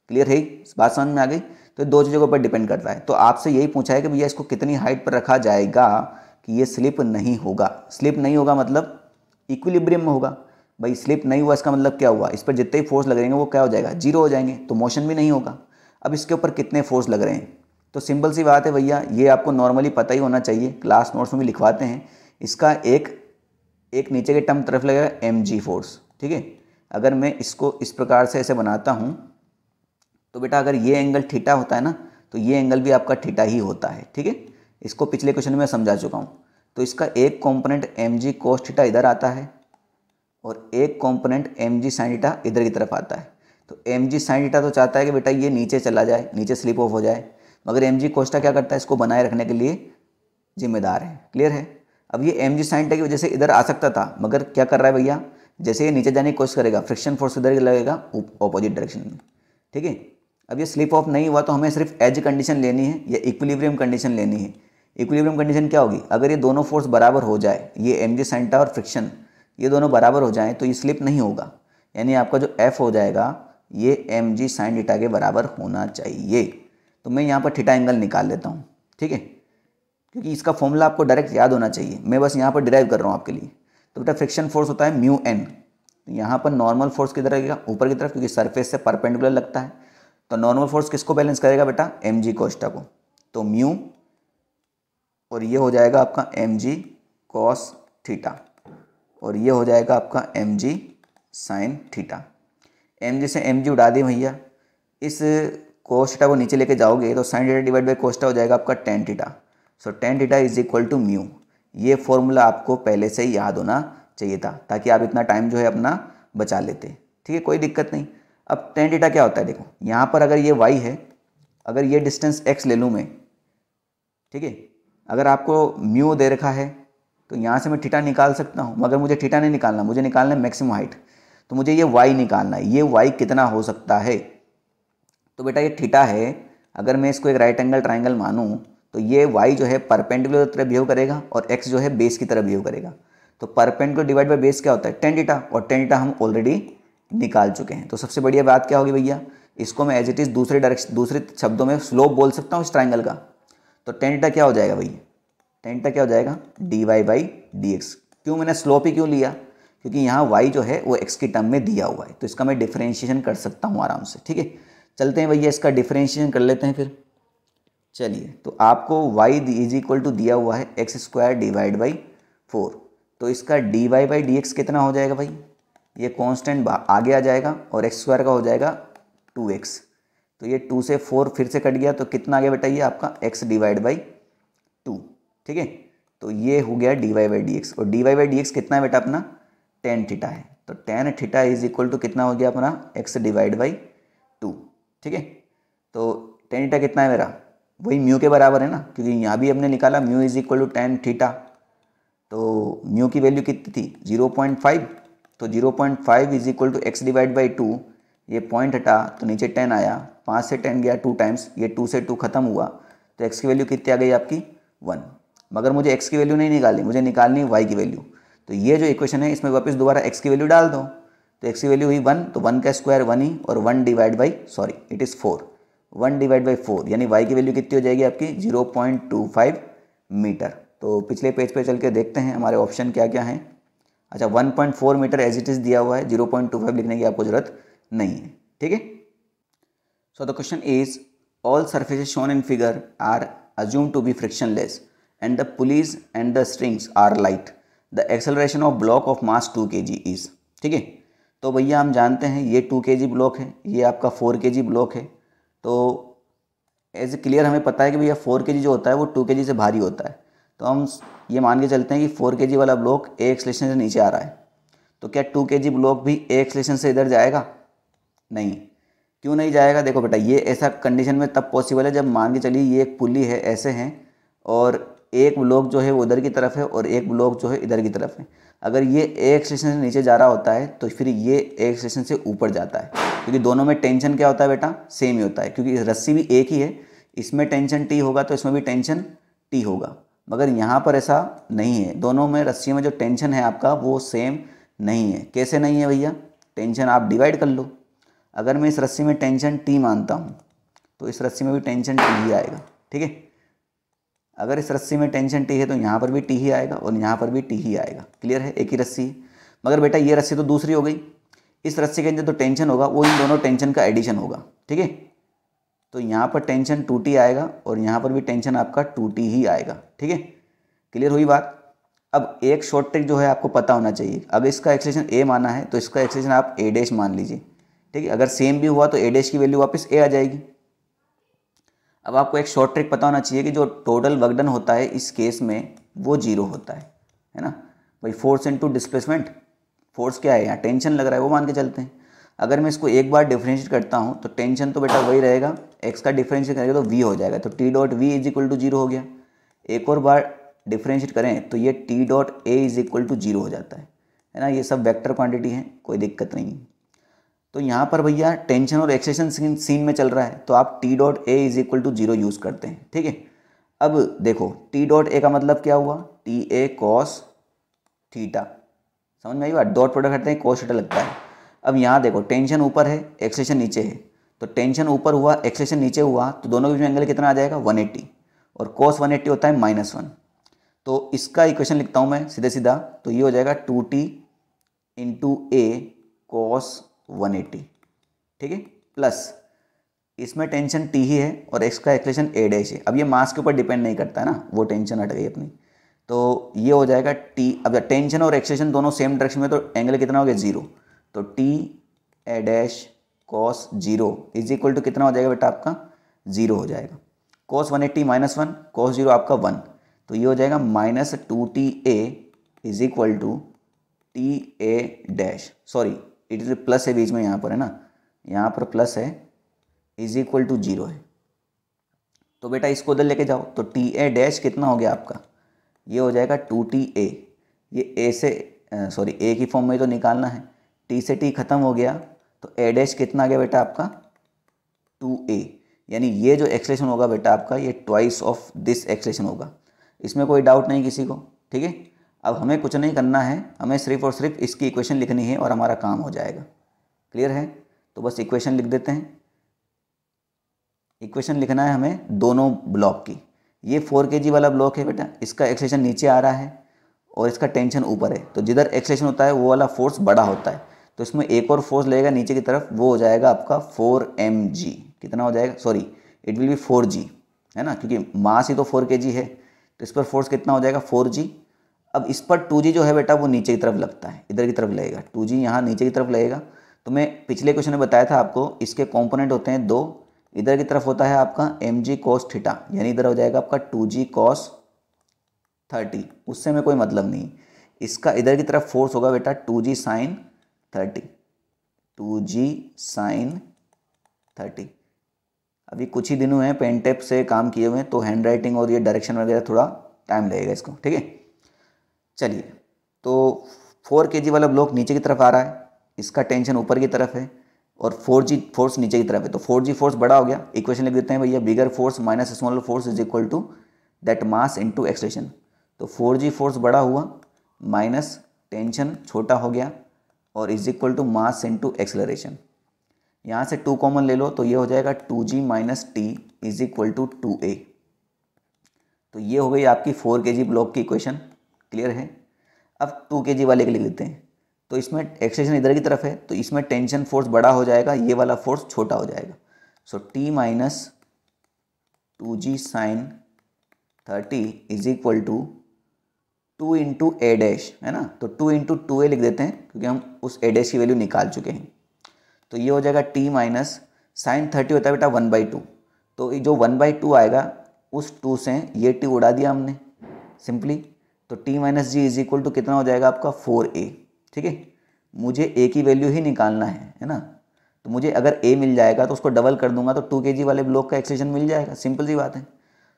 क्लियर है बात समझ में आ गई तो दो चीज़ों के ऊपर डिपेंड करता है तो आपसे यही पूछा है कि भैया इसको कितनी हाइट पर रखा जाएगा कि ये स्लिप नहीं होगा स्लिप नहीं होगा मतलब इक्विलिब्रियम में होगा भाई स्लिप नहीं हुआ इसका मतलब क्या हुआ इस पर जितने ही फोर्स हैं वो क्या हो जाएगा जीरो हो जाएंगे तो मोशन भी नहीं होगा अब इसके ऊपर कितने फोर्स लग रहे हैं तो सिंपल सी बात है भैया ये आपको नॉर्मली पता ही होना चाहिए क्लास नोट्स में भी लिखवाते हैं इसका एक एक नीचे के टर्म तरफ लगेगा एम जी फोर्स ठीक है अगर मैं इसको इस प्रकार से ऐसे बनाता हूँ तो बेटा अगर ये एंगल ठीटा होता है ना तो ये एंगल भी आपका ठीटा ही होता है ठीक है इसको पिछले क्वेश्चन में समझा चुका हूँ तो इसका एक कॉम्पोनेंट एम जी कोस इधर आता है और एक कॉम्पोनेंट एम जी साइनिटा इधर की तरफ आता है तो एम जी साइनिटा तो चाहता है कि बेटा ये नीचे चला जाए नीचे स्लिप ऑफ हो जाए मगर एम जी कोस्टा क्या करता है इसको बनाए रखने के लिए जिम्मेदार है क्लियर है अब ये एम जी साइनिटा की वजह से इधर आ सकता था मगर क्या कर रहा है भैया जैसे ये नीचे जाने की कोशिश करेगा फ्रिक्शन फोर्स इधर लगेगा ऑपोजिट डायरेक्शन में ठीक है अब ये स्लिप ऑफ नहीं हुआ तो हमें सिर्फ एज कंडीशन लेनी है या इक्विलिब्रियम कंडीशन लेनी है इक्विलिब्रियम कंडीशन क्या होगी अगर ये दोनों फोर्स बराबर हो जाए ये एम जी साइंटा और फ्रिक्शन ये दोनों बराबर हो जाएं तो ये स्लिप नहीं होगा यानी आपका जो एफ़ हो जाएगा ये एम जी साइन डीटा के बराबर होना चाहिए तो मैं यहाँ पर थीटा एंगल निकाल लेता हूँ ठीक है क्योंकि इसका फॉर्मूला आपको डायरेक्ट याद होना चाहिए मैं बस यहाँ पर डिराइव कर रहा हूँ आपके लिए तो बेटा फ्रिक्शन फोर्स होता है म्यू एन तो यहाँ पर नॉर्मल फोर्स किधर रहेगा ऊपर की तरफ क्योंकि सरफेस से परपेंडिकुलर लगता है तो नॉर्मल फोर्स किसको बैलेंस करेगा बेटा एम जी कोस्टा को तो म्यू और ये हो जाएगा आपका एम जी कॉस थीटा और ये हो जाएगा आपका M G sine theta m g से एम जी उड़ा दें भैया इस कोस्टा को नीचे लेके जाओगे तो sine theta divide by cos theta हो जाएगा आपका tan theta so tan theta is equal to mu ये फॉर्मूला आपको पहले से ही याद होना चाहिए था ताकि आप इतना टाइम जो है अपना बचा लेते ठीक है कोई दिक्कत नहीं अब टेन डेटा क्या होता है देखो यहाँ पर अगर ये वाई है अगर ये डिस्टेंस एक्स ले लूँ मैं ठीक है अगर आपको म्यू दे रखा है तो यहाँ से मैं ठीटा निकाल सकता हूँ मगर मुझे ठीटा नहीं निकालना मुझे निकालना है मैक्सिमम हाइट तो मुझे ये वाई निकालना है ये वाई कितना हो सकता है तो बेटा ये ठीटा है अगर मैं इसको एक राइट एंगल ट्राइंगल मानूँ तो ये वाई जो है परपेंडिकुलर तरह बिहेव करेगा और एक्स जो है बेस की तरह बिहेव करेगा तो परपेंडिकुलर डिवाइड बाई बेस क्या होता है टेन डीटा और टेन डीटा हम ऑलरेडी निकाल चुके हैं तो सबसे बढ़िया बात क्या होगी भैया इसको मैं एज इट इज़ दूसरे डायरेक्शन दूसरे शब्दों में स्लोप बोल सकता हूँ इस ट्राइंगल का तो टेन डीटा क्या हो जाएगा भैया तो इंटर क्या हो जाएगा d y by D x क्यों मैंने स्लोप ही क्यों लिया क्योंकि यहाँ वाई जो है वो एक्स की टर्म में दिया हुआ है तो इसका मैं डिफ्रेंशिएशन कर सकता हूँ आराम से ठीक है चलते हैं भैया इसका डिफ्रेंशिएशन कर लेते हैं फिर चलिए तो आपको वाई इज इक्वल टू दिया हुआ है x square divide by four तो इसका d y by D x कितना हो जाएगा भाई ये कॉन्स्टेंट आगे आ जाएगा और एक्स स्क्वायर का हो जाएगा टू एक्स तो ये टू से फोर फिर से कट गया तो कितना आगे बेटा ये आपका एक्स डिवाइड बाई ठीक है तो ये हो गया d y y d x और d y y d x कितना है बेटा अपना टेन थीटा है तो tan theta is equal to कितना हो गया अपना एक्स डिवाइड बाई टू ठीक है तो टेन थीटा कितना है मेरा वही म्यू के बराबर है ना क्योंकि यहाँ भी हमने निकाला mu is equal to tan theta तो म्यू की वैल्यू कितनी थी जीरो पॉइंट फाइव तो zero point five is equal to x divide by two ये पॉइंट हटा तो नीचे टेन आया पाँच से टेन गया टू टाइम्स ये टू से टू खत्म हुआ तो एक्स की वैल्यू कितनी आ गई आपकी वन मगर मुझे एक्स की वैल्यू नहीं निकालनी मुझे निकालनी वाई की वैल्यू तो ये जो इक्वेशन है इसमें वापस दोबारा एक्स की वैल्यू डाल दो तो एक्स की वैल्यू हुई वन तो वन का स्क्वायर वन ही और one divide by sorry it is four one divide by four यानी वाई की वैल्यू कितनी हो जाएगी आपकी zero point two five metre तो पिछले पेज पे चल के देखते हैं हमारे ऑप्शन क्या क्या हैं अच्छा one point four metre as it is दिया हुआ है जीरो पॉइंट टू फाइव लिखने की आपको ज़रूरत नहीं है ठीक है so the question is all surface shown in figure are assume to be frictionless and the pulleys and the strings are light. The acceleration of block of mass 2 kg is ठीक है तो भैया हम जानते हैं ये 2 kg block है ये आपका 4 kg ब्लॉक है तो एज ए क्लियर हमें पता है कि भैया 4 kg जो होता है वो 2 kg से भारी होता है तो हम ये मान के चलते हैं कि 4 kg वाला ब्लॉक ए एक्सलेशन से नीचे आ रहा है तो क्या 2 kg ब्लॉक भी ए एक्सलेशन से इधर जाएगा नहीं क्यों नहीं जाएगा देखो बेटा ये ऐसा कंडीशन में तब पॉसिबल है जब मान के चलिए ये एक पुली है ऐसे हैं और एक ब्लॉक जो है वो उधर की तरफ है और एक ब्लॉक जो है इधर की तरफ है अगर ये एक स्टेशन से नीचे जा रहा होता है तो फिर ये एक स्टेशन से ऊपर जाता है क्योंकि दोनों में टेंशन क्या होता है बेटा सेम ही होता है क्योंकि रस्सी भी एक ही है इसमें टेंशन टी होगा तो इसमें भी टेंशन टी होगा मगर यहाँ पर ऐसा नहीं है दोनों में रस्सी में जो टेंशन है आपका वो सेम नहीं है कैसे नहीं है भैया टेंशन आप डिवाइड कर लो अगर मैं इस रस्सी में टेंशन टी मानता हूँ तो इस रस्सी में भी टेंशन टी ही आएगा ठीक है अगर इस रस्सी में टेंशन टी है तो यहाँ पर भी टी ही आएगा और यहाँ पर भी टी ही आएगा क्लियर है एक ही रस्सी है मगर बेटा ये रस्सी तो दूसरी हो गई इस रस्सी के अंदर जो तो टेंशन होगा वो इन दोनों टेंशन का एडिशन होगा ठीक है तो यहाँ पर टेंशन टू टी आएगा और यहाँ पर भी टेंशन आपका टू टी ही आएगा ठीक है क्लियर हुई बात अब एक शॉर्ट ट्रिक जो है आपको पता होना चाहिए अगर इसका एक्सलेशन ए माना है तो इसका एक्सलेशन आप ए डैश मान लीजिए ठीक है अगर सेम भी हुआ तो ए डैश की वैल्यू वापस ए आ जाएगी अब आपको एक शॉर्ट ट्रिक पता होना चाहिए कि जो टोटल वर्कडन होता है इस केस में वो जीरो होता है है ना भाई फोर्स इंटू डिस्प्लेसमेंट फोर्स क्या है यहाँ टेंशन लग रहा है वो मान के चलते हैं अगर मैं इसको एक बार डिफ्रेंशिएट करता हूँ तो टेंशन तो बेटा वही रहेगा एक्स का डिफ्रेंशिएट करेंगे तो वी हो जाएगा तो T dot v is equal to zero हो गया एक और बार डिफ्रेंशिएट करें तो ये T dot a is equal to zero हो जाता है है ना ये सब वेक्टर क्वांटिटी है कोई दिक्कत नहीं है तो यहाँ पर भैया टेंशन और एक्सेशन सीन सीन में चल रहा है तो आप T dot a is equal to zero use करते हैं ठीक है अब देखो टी डॉट ए का मतलब क्या हुआ टी ए कॉस थीटा समझ में आई बात डॉट प्रोडक्ट हटते हैं कॉस थीटा लगता है अब यहाँ देखो टेंशन ऊपर है एक्सेशन नीचे है तो टेंशन ऊपर हुआ एक्सेशन नीचे हुआ तो दोनों के बीच में एंगल कितना आ जाएगा 180 और कॉस 180 होता है माइनस वन तो इसका इक्वेशन लिखता हूँ मैं सीधे सीधा तो ये हो जाएगा two T into a cos 180 ठीक है प्लस इसमें टेंशन टी ही है और एक्स का एक्सलेशन ए डैश है अब ये मास के ऊपर डिपेंड नहीं करता है ना वो टेंशन हट गई अपनी तो ये हो जाएगा टी अब टेंशन और एक्सलेशन दोनों सेम डायरेक्शन में तो एंगल कितना हो गया जीरो तो T a dash cos zero is equal to कितना हो जाएगा बेटा आपका जीरो हो जाएगा cos one eighty minus one cos zero आपका वन तो ये हो जाएगा minus two T a is equal to T a dash sorry it plus है बीच में यहाँ पर है ना यहाँ पर प्लस है इज इक्वल टू जीरो है तो बेटा इसको उधर लेके जाओ तो टी ए डैश कितना हो गया आपका ये हो जाएगा टू टी ए ये ए से सॉरी ए की फॉर्म में तो निकालना है टी से टी खत्म हो गया तो ए डैश कितना आ गया बेटा आपका टू ए यानी ये जो एक्सलेशन होगा बेटा आपका ये ट्वाइस ऑफ दिस एक्सलेशन होगा इसमें कोई डाउट नहीं किसी को ठीक है अब हमें कुछ नहीं करना है हमें सिर्फ और सिर्फ इसकी इक्वेशन लिखनी है और हमारा काम हो जाएगा क्लियर है तो बस इक्वेशन लिख देते हैं इक्वेशन लिखना है हमें दोनों ब्लॉक की ये फोर के वाला ब्लॉक है बेटा इसका एक्सेशन नीचे आ रहा है और इसका टेंशन ऊपर है तो जिधर एक्सेशन होता है वो वाला फोर्स बड़ा होता है तो इसमें एक और फोर्स लेगा नीचे की तरफ वो हो जाएगा आपका फोर एम जी कितना हो जाएगा sorry it will be four g है ना क्योंकि मास ही तो फोर के जी है तो इस पर फोर्स कितना हो जाएगा फोर जी अब इस पर टू जो है बेटा वो नीचे की तरफ लगता है इधर की तरफ लगेगा टू जी यहाँ नीचे की तरफ लगेगा तो मैं पिछले क्वेश्चन में बताया था आपको इसके कॉम्पोनेंट होते हैं दो इधर की तरफ होता है आपका एम जी कॉस थीटा यानी इधर हो जाएगा आपका टू जी कॉस थर्टी उससे में कोई मतलब नहीं इसका इधर की तरफ फोर्स होगा बेटा two g sine thirty two g sine thirty अभी कुछ ही दिनों हैं पेन टेप से काम किए हुए हैं तो हैंड राइटिंग और ये डायरेक्शन वगैरह थोड़ा टाइम लगेगा इसको ठीक है चलिए तो फोर के जी वाला ब्लॉक नीचे की तरफ आ रहा है इसका टेंशन ऊपर की तरफ है और फोर जी फोर्स नीचे की तरफ है तो फोर जी फोर्स बड़ा हो गया इक्वेशन लिख देते हैं भैया bigger force minus smaller force is equal to that mass into acceleration तो फोर जी फोर्स बड़ा हुआ माइनस टेंशन छोटा हो गया और is equal to mass into acceleration यहाँ से टू कॉमन ले लो तो ये हो जाएगा two g minus T is equal to two a तो ये हो गई आपकी फोर के जी ब्लॉक की इक्वेशन क्लियर है अब टू के वाले के लिख लेते हैं तो इसमें एक्सेशन इधर की तरफ है तो इसमें टेंशन फोर्स बड़ा हो जाएगा ये वाला फोर्स छोटा हो जाएगा so T minus two g sine thirty is equal to two into a dash है ना तो टू इंटू टू ए लिख देते हैं क्योंकि हम उस ए डैश की वैल्यू निकाल चुके हैं तो ये हो जाएगा टी माइनस साइन थर्टी होता है बेटा वन बाई टू तो जो वन बाई टू आएगा उस टू से ये टी उड़ा दिया हमने सिंपली तो T minus g is equal to कितना हो जाएगा आपका फोर ए ठीक है मुझे ए की वैल्यू ही निकालना है है ना तो मुझे अगर ए मिल जाएगा तो उसको डबल कर दूंगा तो टू के जी वाले ब्लॉक का एक्सेशन मिल जाएगा सिंपल सी बात है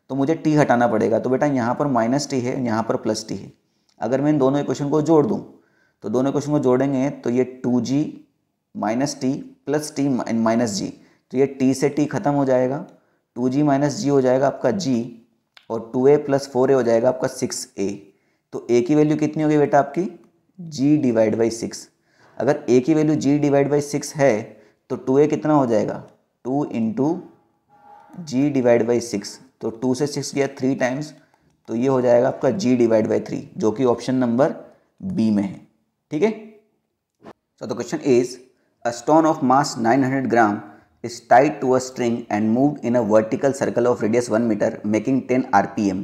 तो मुझे टी हटाना पड़ेगा तो बेटा यहाँ पर माइनस टी है यहाँ पर प्लस टी है अगर मैं इन दोनों इक्वेशन को जोड़ दूँ तो दोनों इक्वेशन को जोड़ेंगे तो ये two g minus T plus T minus g तो ये टी से टी खत्म हो जाएगा टू जी माइनस जी हो जाएगा आपका जी और two a plus four a हो जाएगा आपका सिक्स ए तो ए की वैल्यू कितनी होगी बेटा आपकी जी डिवाइड बाई सिक्स अगर ए की value g divide by six है तो टू ए कितना हो जाएगा two into ji divide by six तो टू से सिक्स गया थ्री टाइम्स तो ये हो जाएगा आपका जी डिवाइड बाई थ्री जो कि ऑप्शन नंबर बी में है ठीक है so the question is a stone of mass 900 gram is tied to a string and move in a vertical circle of radius one metre making ten rpm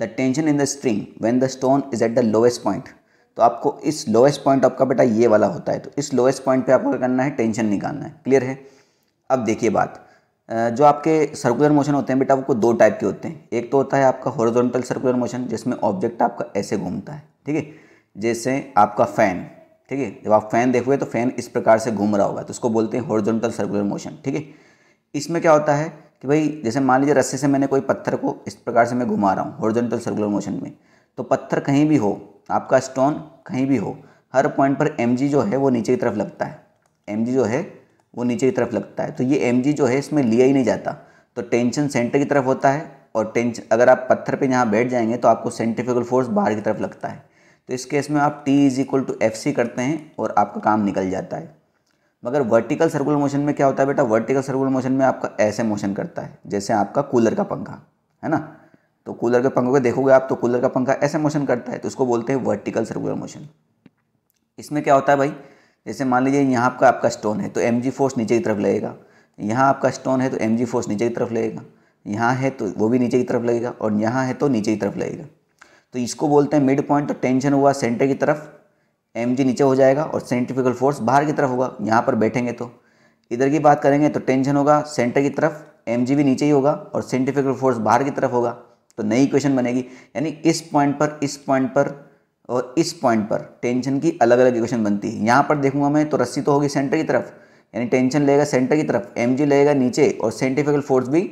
the tension in the string when the stone is at the lowest point तो आपको इस lowest point आपका बेटा ये वाला होता है तो इस लोएस्ट पॉइंट पे आपको क्या करना है टेंशन निकालना है क्लियर है अब देखिए बात जो आपके सर्कुलर मोशन होते हैं बेटा आपको दो टाइप के होते हैं एक तो होता है आपका हॉरिजॉन्टल सर्कुलर मोशन जिसमें ऑब्जेक्ट आपका ऐसे घूमता है ठीक है जैसे आपका फ़ैन ठीक है जब आप फैन देखोगे तो फैन इस प्रकार से घूम रहा होगा तो उसको बोलते हैं हॉरिजॉन्टल सर्कुलर मोशन ठीक है इसमें क्या होता है कि भाई जैसे मान लीजिए रस्से से मैंने कोई पत्थर को इस प्रकार से मैं घुमा रहा हूँ हॉरिजॉन्टल सर्कुलर मोशन में तो पत्थर कहीं भी हो आपका स्टोन कहीं भी हो हर पॉइंट पर एम जो है वो नीचे की तरफ लगता है एम जो है वो नीचे की तरफ लगता है तो ये एम जो है इसमें लिया ही नहीं जाता तो टेंशन सेंटर की तरफ होता है और टेंशन अगर आप पत्थर पे यहाँ बैठ जाएंगे तो आपको सेंटिफिकल फोर्स बाहर की तरफ लगता है तो इस केस में आप T is equal to F C करते हैं और आपका काम निकल जाता है मगर वर्टिकल सर्कुलर मोशन में क्या होता है बेटा वर्टिकल सर्कुलर मोशन में आपका ऐसे मोशन करता है जैसे आपका कूलर का पंखा है ना तो कूलर के पंखों को देखोगे आप तो कूलर का पंखा ऐसे मोशन करता है तो उसको बोलते हैं वर्टिकल सर्कुलर मोशन इसमें क्या होता है भाई जैसे मान लीजिए यहाँ आपका आपका स्टोन है तो एम फोर्स नीचे की तरफ लगेगा यहाँ आपका स्टोन है तो एम फोर्स नीचे की तरफ लगेगा यहाँ है तो वो भी नीचे की तरफ लगेगा और यहाँ है तो नीचे की तरफ लगेगा तो इसको बोलते हैं मिड पॉइंट तो टेंशन हुआ सेंटर की तरफ एम जी नीचे हो जाएगा और सेंट्रीफ्यूगल फोर्स बाहर की तरफ होगा यहाँ पर बैठेंगे तो इधर की बात करेंगे तो टेंशन होगा सेंटर की तरफ एम जी भी नीचे ही होगा और सेंट्रीफ्यूगल फोर्स बाहर की तरफ होगा तो नई इक्वेशन बनेगी यानी इस पॉइंट पर इस पॉइंट पर और इस पॉइंट पर टेंशन की अलग अलग इक्वेशन बनती है यहाँ पर देखूंगा मैं तो रस्सी तो होगी सेंटर की तरफ यानी टेंशन लेगा सेंटर की तरफ एम जी नीचे और सेंट्रीफ्यूगल फोर्स भी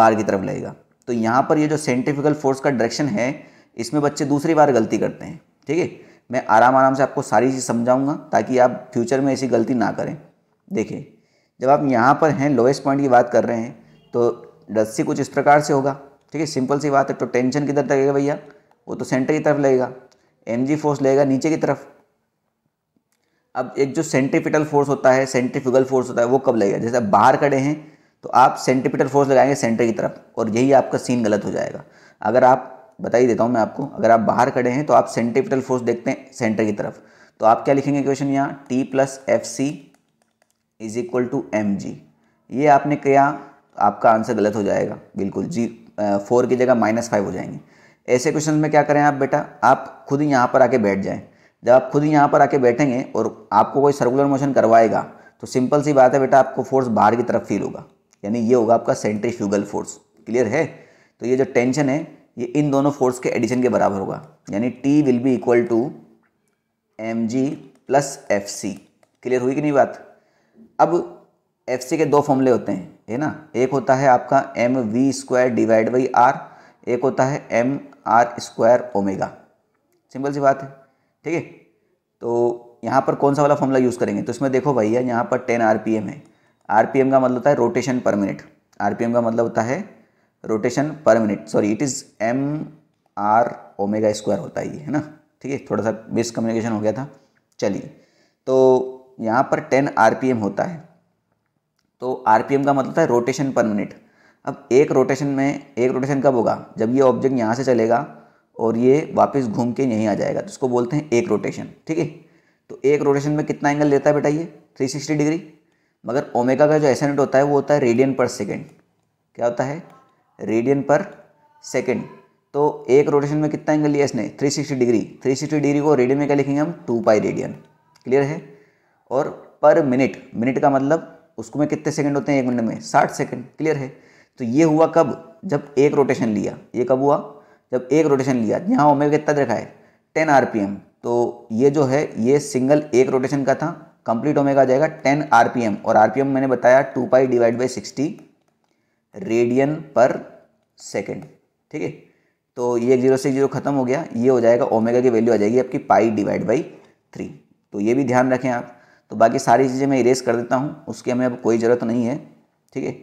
बाहर की तरफ लेगा तो यहाँ पर ये जो सेंट्रीफ्यूगल फोर्स का डायरेक्शन है इसमें बच्चे दूसरी बार गलती करते हैं ठीक है मैं आराम आराम से आपको सारी चीज़ समझाऊंगा ताकि आप फ्यूचर में ऐसी गलती ना करें देखिए जब आप यहाँ पर हैं लोएस्ट पॉइंट की बात कर रहे हैं तो रस्सी कुछ इस प्रकार से होगा ठीक है सिंपल सी बात है तो टेंशन किधर लगेगा भैया वो तो सेंटर की तरफ लगेगा एम जी फोर्स लगेगा नीचे की तरफ अब एक जो सेंट्रीपिटल फोर्स होता है सेंट्रीफ्यूगल फोर्स होता है वो कब लगेगा जैसे आप बाहर खड़े हैं तो आप सेंट्रीपिटल फोर्स लगाएंगे सेंटर की तरफ और यही आपका सीन गलत हो जाएगा अगर आप बता ही देता हूँ मैं आपको अगर आप बाहर खड़े हैं तो आप सेंटिपिटल फोर्स देखते हैं सेंटर की तरफ तो आप क्या लिखेंगे क्वेश्चन यहाँ T plus F C is equal to M G ये आपने किया आपका आंसर गलत हो जाएगा बिल्कुल जी फोर की जगह माइनस फाइव हो जाएंगे ऐसे क्वेश्चन में क्या करें आप बेटा आप खुद ही यहाँ पर आके बैठ जाएं जब आप खुद ही यहाँ पर आके बैठेंगे और आपको कोई सर्कुलर मोशन करवाएगा तो सिंपल सी बात है बेटा आपको फोर्स बाहर की तरफ फील होगा यानी ये होगा आपका फ्यूगल फोर्स क्लियर है तो ये जो टेंशन है ये इन दोनों फोर्स के एडिशन के बराबर होगा यानी T will be equal to M G plus F C clear हुई कि नहीं बात अब एफ सी के दो फॉर्मूले होते हैं है ना एक होता है आपका M V square divide by R एक होता है M R square omega simple सी बात है ठीक है तो यहाँ पर कौन सा वाला फॉर्मूला यूज़ करेंगे तो इसमें देखो भैया यहाँ पर टेन आर पी एम है आर पी एम का मतलब होता है रोटेशन पर मिनट आर पी एम का मतलब होता है रोटेशन पर minute sorry it is M R omega square होता ही है ना ठीक है थोड़ा सा मिस कम्युनिकेशन हो गया था चलिए तो यहाँ पर टेन आर होता है तो आर का मतलब था रोटेशन पर मिनट अब एक रोटेशन में एक रोटेशन कब होगा जब ये ऑब्जेक्ट यहाँ से चलेगा और ये वापस घूम के यहीं आ जाएगा तो इसको बोलते हैं एक रोटेशन ठीक है तो एक रोटेशन में कितना एंगल लेता है बेटा ये 360 डिग्री मगर ओमेगा का जो एसेंट होता है वो होता है रेडियन पर सेकेंड क्या होता है रेडियन पर सेकेंड तो एक रोटेशन में कितना एंगल लिया इसने 360 डिग्री 360 डिग्री को रेडियन में क्या लिखेंगे हम टू पाई रेडियन क्लियर है और पर मिनट मिनट का मतलब उसको में कितने सेकंड होते हैं एक मिनट में साठ सेकंड क्लियर है तो ये हुआ कब जब एक रोटेशन लिया ये कब हुआ जब एक रोटेशन लिया यहाँ ओमेगा कितना देखा है टेन आर तो ये जो है ये सिंगल एक रोटेशन का था कंप्लीट ओमेगा आ जाएगा टेन आर और आर मैंने बताया two pi divide by sixty radian पर सेकेंड ठीक है तो ये एक जीरो से जीरो खत्म हो गया ये हो जाएगा ओमेगा की वैल्यू आ जाएगी आपकी पाई डिवाइड बाई थ्री तो ये भी ध्यान रखें आप तो बाकी सारी चीज़ें मैं इरेज कर देता हूँ उसकी हमें अब कोई ज़रूरत नहीं है ठीक है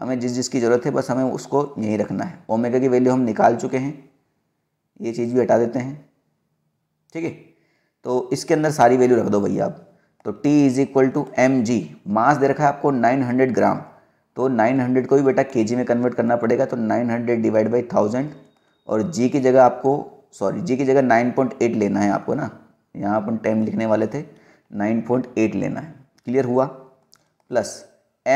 हमें जिस जिस की ज़रूरत है बस हमें उसको यहीं रखना है ओमेगा की वैल्यू हम निकाल चुके हैं ये चीज़ भी हटा देते हैं ठीक है तो इसके अंदर सारी वैल्यू रख दो भैया आप तो T is equal to M G mass दे रखा है आपको नाइन हंड्रेड ग्राम तो 900 को भी बेटा के में कन्वर्ट करना पड़ेगा तो 900 डिवाइड बाई थाउजेंड और जी की जगह आपको सॉरी जी की जगह 9.8 लेना है आपको ना यहाँ अपन टाइम लिखने वाले थे 9.8 लेना है क्लियर हुआ प्लस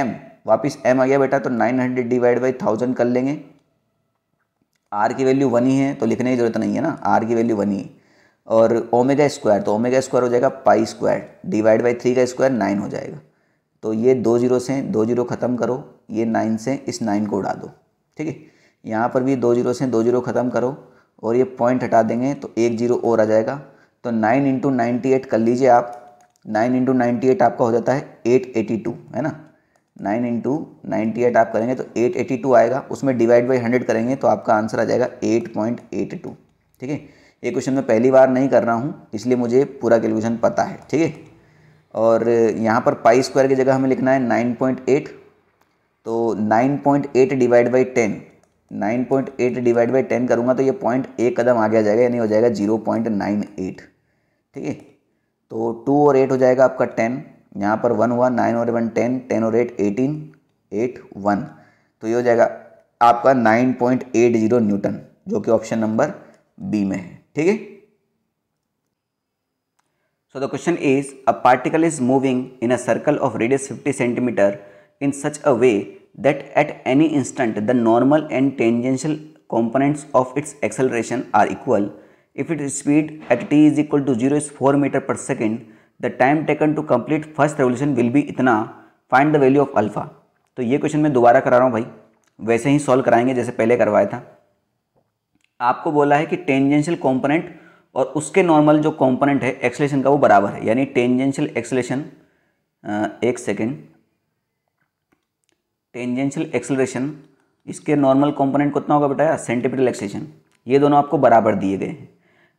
एम वापस एम आ गया बेटा तो 900 डिवाइड बाई थाउजेंड कर लेंगे आर की वैल्यू वन ही है तो लिखने की जरूरत नहीं है ना आर की वैल्यू वन ही और ओमेगा स्क्वायर तो ओमेगा स्क्वायर हो जाएगा pi square divide by three का स्क्वायर नाइन हो जाएगा तो ये दो जीरो से दो जीरो ख़त्म करो ये नाइन से इस नाइन को उड़ा दो ठीक है यहाँ पर भी दो जीरो से दो जीरो ख़त्म करो और ये पॉइंट हटा देंगे तो एक जीरो और आ जाएगा तो नाइन इंटू नाइन्टी एट कर लीजिए आप नाइन इंटू नाइन्टी एट आपका हो जाता है एट एटी टू है ना नाइन इंटू नाइन्टी एट आप करेंगे तो एट एटी टू आएगा उसमें डिवाइड बाई हंड्रेड करेंगे तो आपका आंसर आ जाएगा एट पॉइंट एट टू ठीक है ये क्वेश्चन मैं पहली बार नहीं कर रहा हूँ इसलिए मुझे पूरा कैलकुलेशन पता है ठीक है और यहाँ पर पाई स्क्वायर की जगह हमें लिखना है नाइन पॉइंट एट तो 9.8 डिवाइड बाई 10 9.8 डिवाइड बाई 10 करूँगा तो ये पॉइंट एक कदम आगे आ जाएगा यानी हो जाएगा 0.98 ठीक है तो टू और एट हो जाएगा आपका टेन यहाँ पर वन हुआ नाइन और वन टेन टेन और एट एटीन एट वन तो ये हो जाएगा आपका nine point eight zero newton जो कि ऑप्शन नंबर बी में है ठीक है so the question is a particle is moving in a circle of radius fifty centimetre in such a way that at any instant the normal and tangential components of its acceleration are equal. If its speed at t is equal to 0 is 4 meter per second, the time taken to complete first revolution will be इतना find the value of alpha तो ये question मैं दोबारा करा रहा हूँ भाई वैसे ही सॉल्व कराएंगे जैसे पहले करवाया था आपको बोला है कि टेंजेंशियल कॉम्पोनेंट और उसके नॉर्मल जो कॉम्पोनेंट है एक्सलेशन का वो बराबर है यानी टेंजेंशियल एक्सलेशन एक सेकेंड टेंजेंशियल एक्सेलरेशन इसके नॉर्मल कंपोनेंट कितना होगा बेटा सेंटिपिटल एक्सलेशन ये दोनों आपको बराबर दिए गए हैं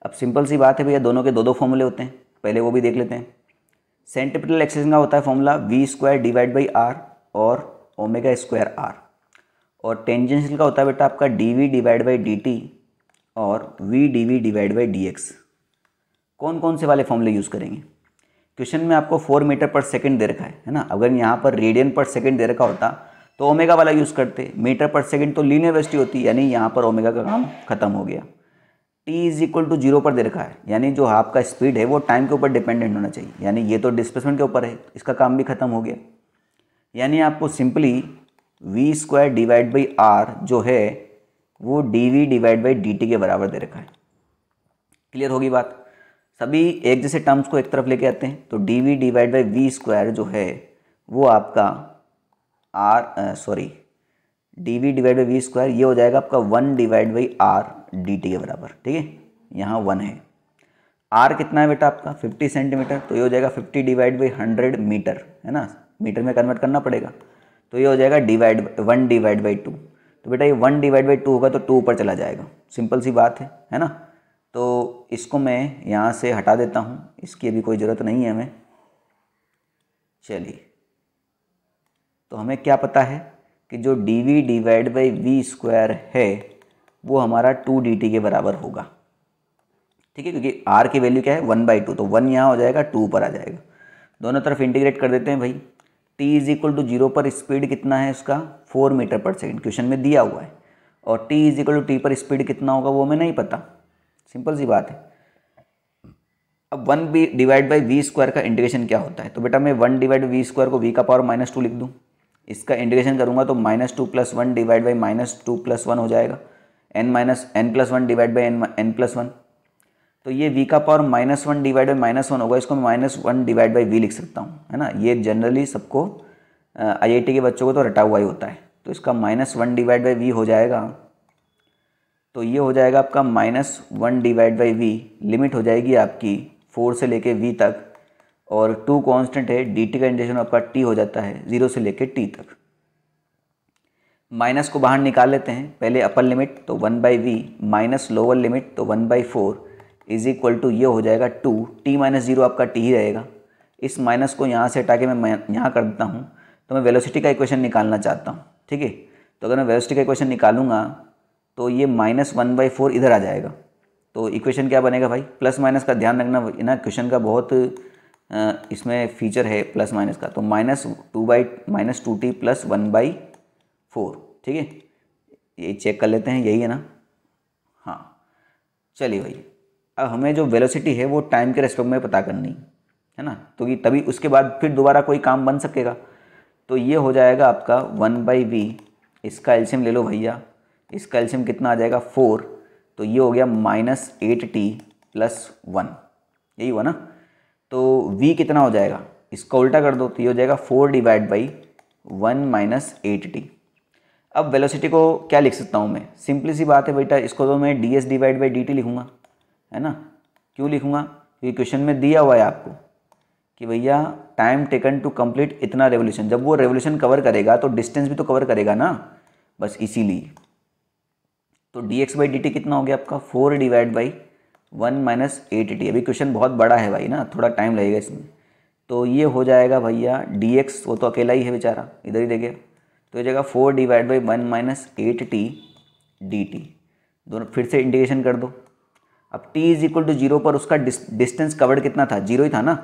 अब सिंपल सी बात है भैया दोनों के दो दो फॉर्मूले होते हैं पहले वो भी देख लेते हैं सेंटिपिटल रिलैक्सेशन का होता है formula V square divide by R और ओमेगा स्क्वायर आर और टेंजेंशियल का होता है बेटा आपका D V divide by D T और V D V divide by D X कौन कौन से वाले फॉर्मूले यूज़ करेंगे क्वेश्चन में आपको फोर मीटर पर सेकेंड दे रखा है है ना अगर यहाँ पर रेडियन पर सेकेंड दे रखा होता तो ओमेगा वाला यूज़ करते मीटर पर सेकेंड तो लीनियर वेस्टी होती यानी यहाँ पर ओमेगा का काम खत्म हो गया T is equal to zero पर दे रखा है यानी जो आपका स्पीड है वो टाइम के ऊपर डिपेंडेंट होना चाहिए यानी ये तो डिस्प्लेसमेंट के ऊपर है इसका काम भी खत्म हो गया यानी आपको simply V square divide by R जो है वो D V divide by D T के बराबर दे रखा है क्लियर होगी बात सभी एक जैसे टर्म्स को एक तरफ लेके आते हैं तो D V divide by V square जो है वो आपका R sorry D V divide by V square ये हो जाएगा आपका one divide by R D T के बराबर ठीक है यहाँ वन है आर कितना है बेटा आपका फिफ्टी सेंटीमीटर तो ये हो जाएगा fifty divide by hundred metre है ना मीटर में कन्वर्ट करना पड़ेगा तो ये हो जाएगा divide one divide by two तो बेटा ये वन डिवाइड बाई टू होगा तो टू ऊपर चला जाएगा सिंपल सी बात है है ना तो इसको मैं यहाँ से हटा देता हूँ इसकी अभी कोई ज़रूरत नहीं है हमें चलिए तो हमें क्या पता है कि जो D V divide by V square है वो हमारा टू डी टी के बराबर होगा ठीक है क्योंकि आर की वैल्यू क्या है वन बाई टू तो वन यहाँ हो जाएगा टू पर आ जाएगा दोनों तरफ इंटीग्रेट कर देते हैं भाई T is equal to zero पर स्पीड कितना है उसका फोर मीटर पर सेकेंड क्वेश्चन में दिया हुआ है और T is equal to T पर स्पीड कितना होगा वो हमें नहीं पता सिंपल सी बात है अब one B divide by V square का इंटीग्रेशन क्या होता है तो बेटा मैं वन डिवाइड वी स्क्वायर को वी का पावर माइनस टू लिख दूँ इसका इंटीग्रेशन करूँगा तो minus two plus one divide by minus two plus one हो जाएगा N minus N plus one divide by N N plus one तो ये वी का power minus one divide by minus one होगा इसको मैं minus one divide by V लिख सकता हूँ है ना ये जनरली सबको आईआईटी के बच्चों को तो रटा हुआ ही होता है तो इसका minus one divide by V हो जाएगा तो ये हो जाएगा आपका minus one divide by V limit हो जाएगी आपकी फोर से लेके वी तक और टू कांस्टेंट है डी टी का इंटीग्रेशन आपका टी हो जाता है ज़ीरो से लेकर टी तक माइनस को बाहर निकाल लेते हैं पहले अपर लिमिट तो one by V minus lower limit तो one by four is equal to ये हो जाएगा टू टी माइनस ज़ीरो आपका टी ही रहेगा इस माइनस को यहाँ से हटा के मैं यहाँ कर देता हूँ तो मैं वेलोसिटी का इक्वेशन निकालना चाहता हूँ ठीक है तो अगर मैं वेलोसिटी का इक्वेशन निकालूंगा तो ये माइनस वन बाई फोर इधर आ जाएगा तो इक्वेशन क्या बनेगा भाई प्लस माइनस का ध्यान रखना इना क्वेश्चन का बहुत इसमें फीचर है प्लस माइनस का तो minus two by minus two T plus one by four ठीक है ये चेक कर लेते हैं यही है ना हाँ चलिए भाई अब हमें जो वेलोसिटी है वो टाइम के रेस्पेक्ट में पता करनी है ना तो कि तभी उसके बाद फिर दोबारा कोई काम बन सकेगा तो ये हो जाएगा आपका वन बाई वी इसका एल्शियम ले लो भैया इसका एल्शियम कितना आ जाएगा फोर तो ये हो गया minus eight T plus one यही हुआ ना तो v कितना हो जाएगा इसका उल्टा कर दो तो ये हो जाएगा four divide by one minus eight T अब वेलोसिटी को क्या लिख सकता हूँ मैं सिंपली सी बात है बेटा इसको तो मैं D S divide by D T लिखूँगा है ना क्यों लिखूँगा क्योंकि क्वेश्चन में दिया हुआ है आपको कि भैया टाइम टेकन टू कंप्लीट इतना रेवोल्यूशन जब वो रेवोल्यूशन कवर करेगा तो डिस्टेंस भी तो कवर करेगा ना बस इसीलिए तो D X by D T कितना हो गया आपका four divide by one minus eight T अभी क्वेश्चन बहुत बड़ा है भाई ना थोड़ा टाइम लगेगा इसमें तो ये हो जाएगा भैया डी एक्स वो तो अकेला ही है बेचारा इधर ही देखिए तो ये जगह four divide by one minus eight T D T दोनों फिर से इंटीग्रेशन कर दो अब T is equal to zero पर उसका डिस्टेंस कवर्ड कितना था जीरो ही था ना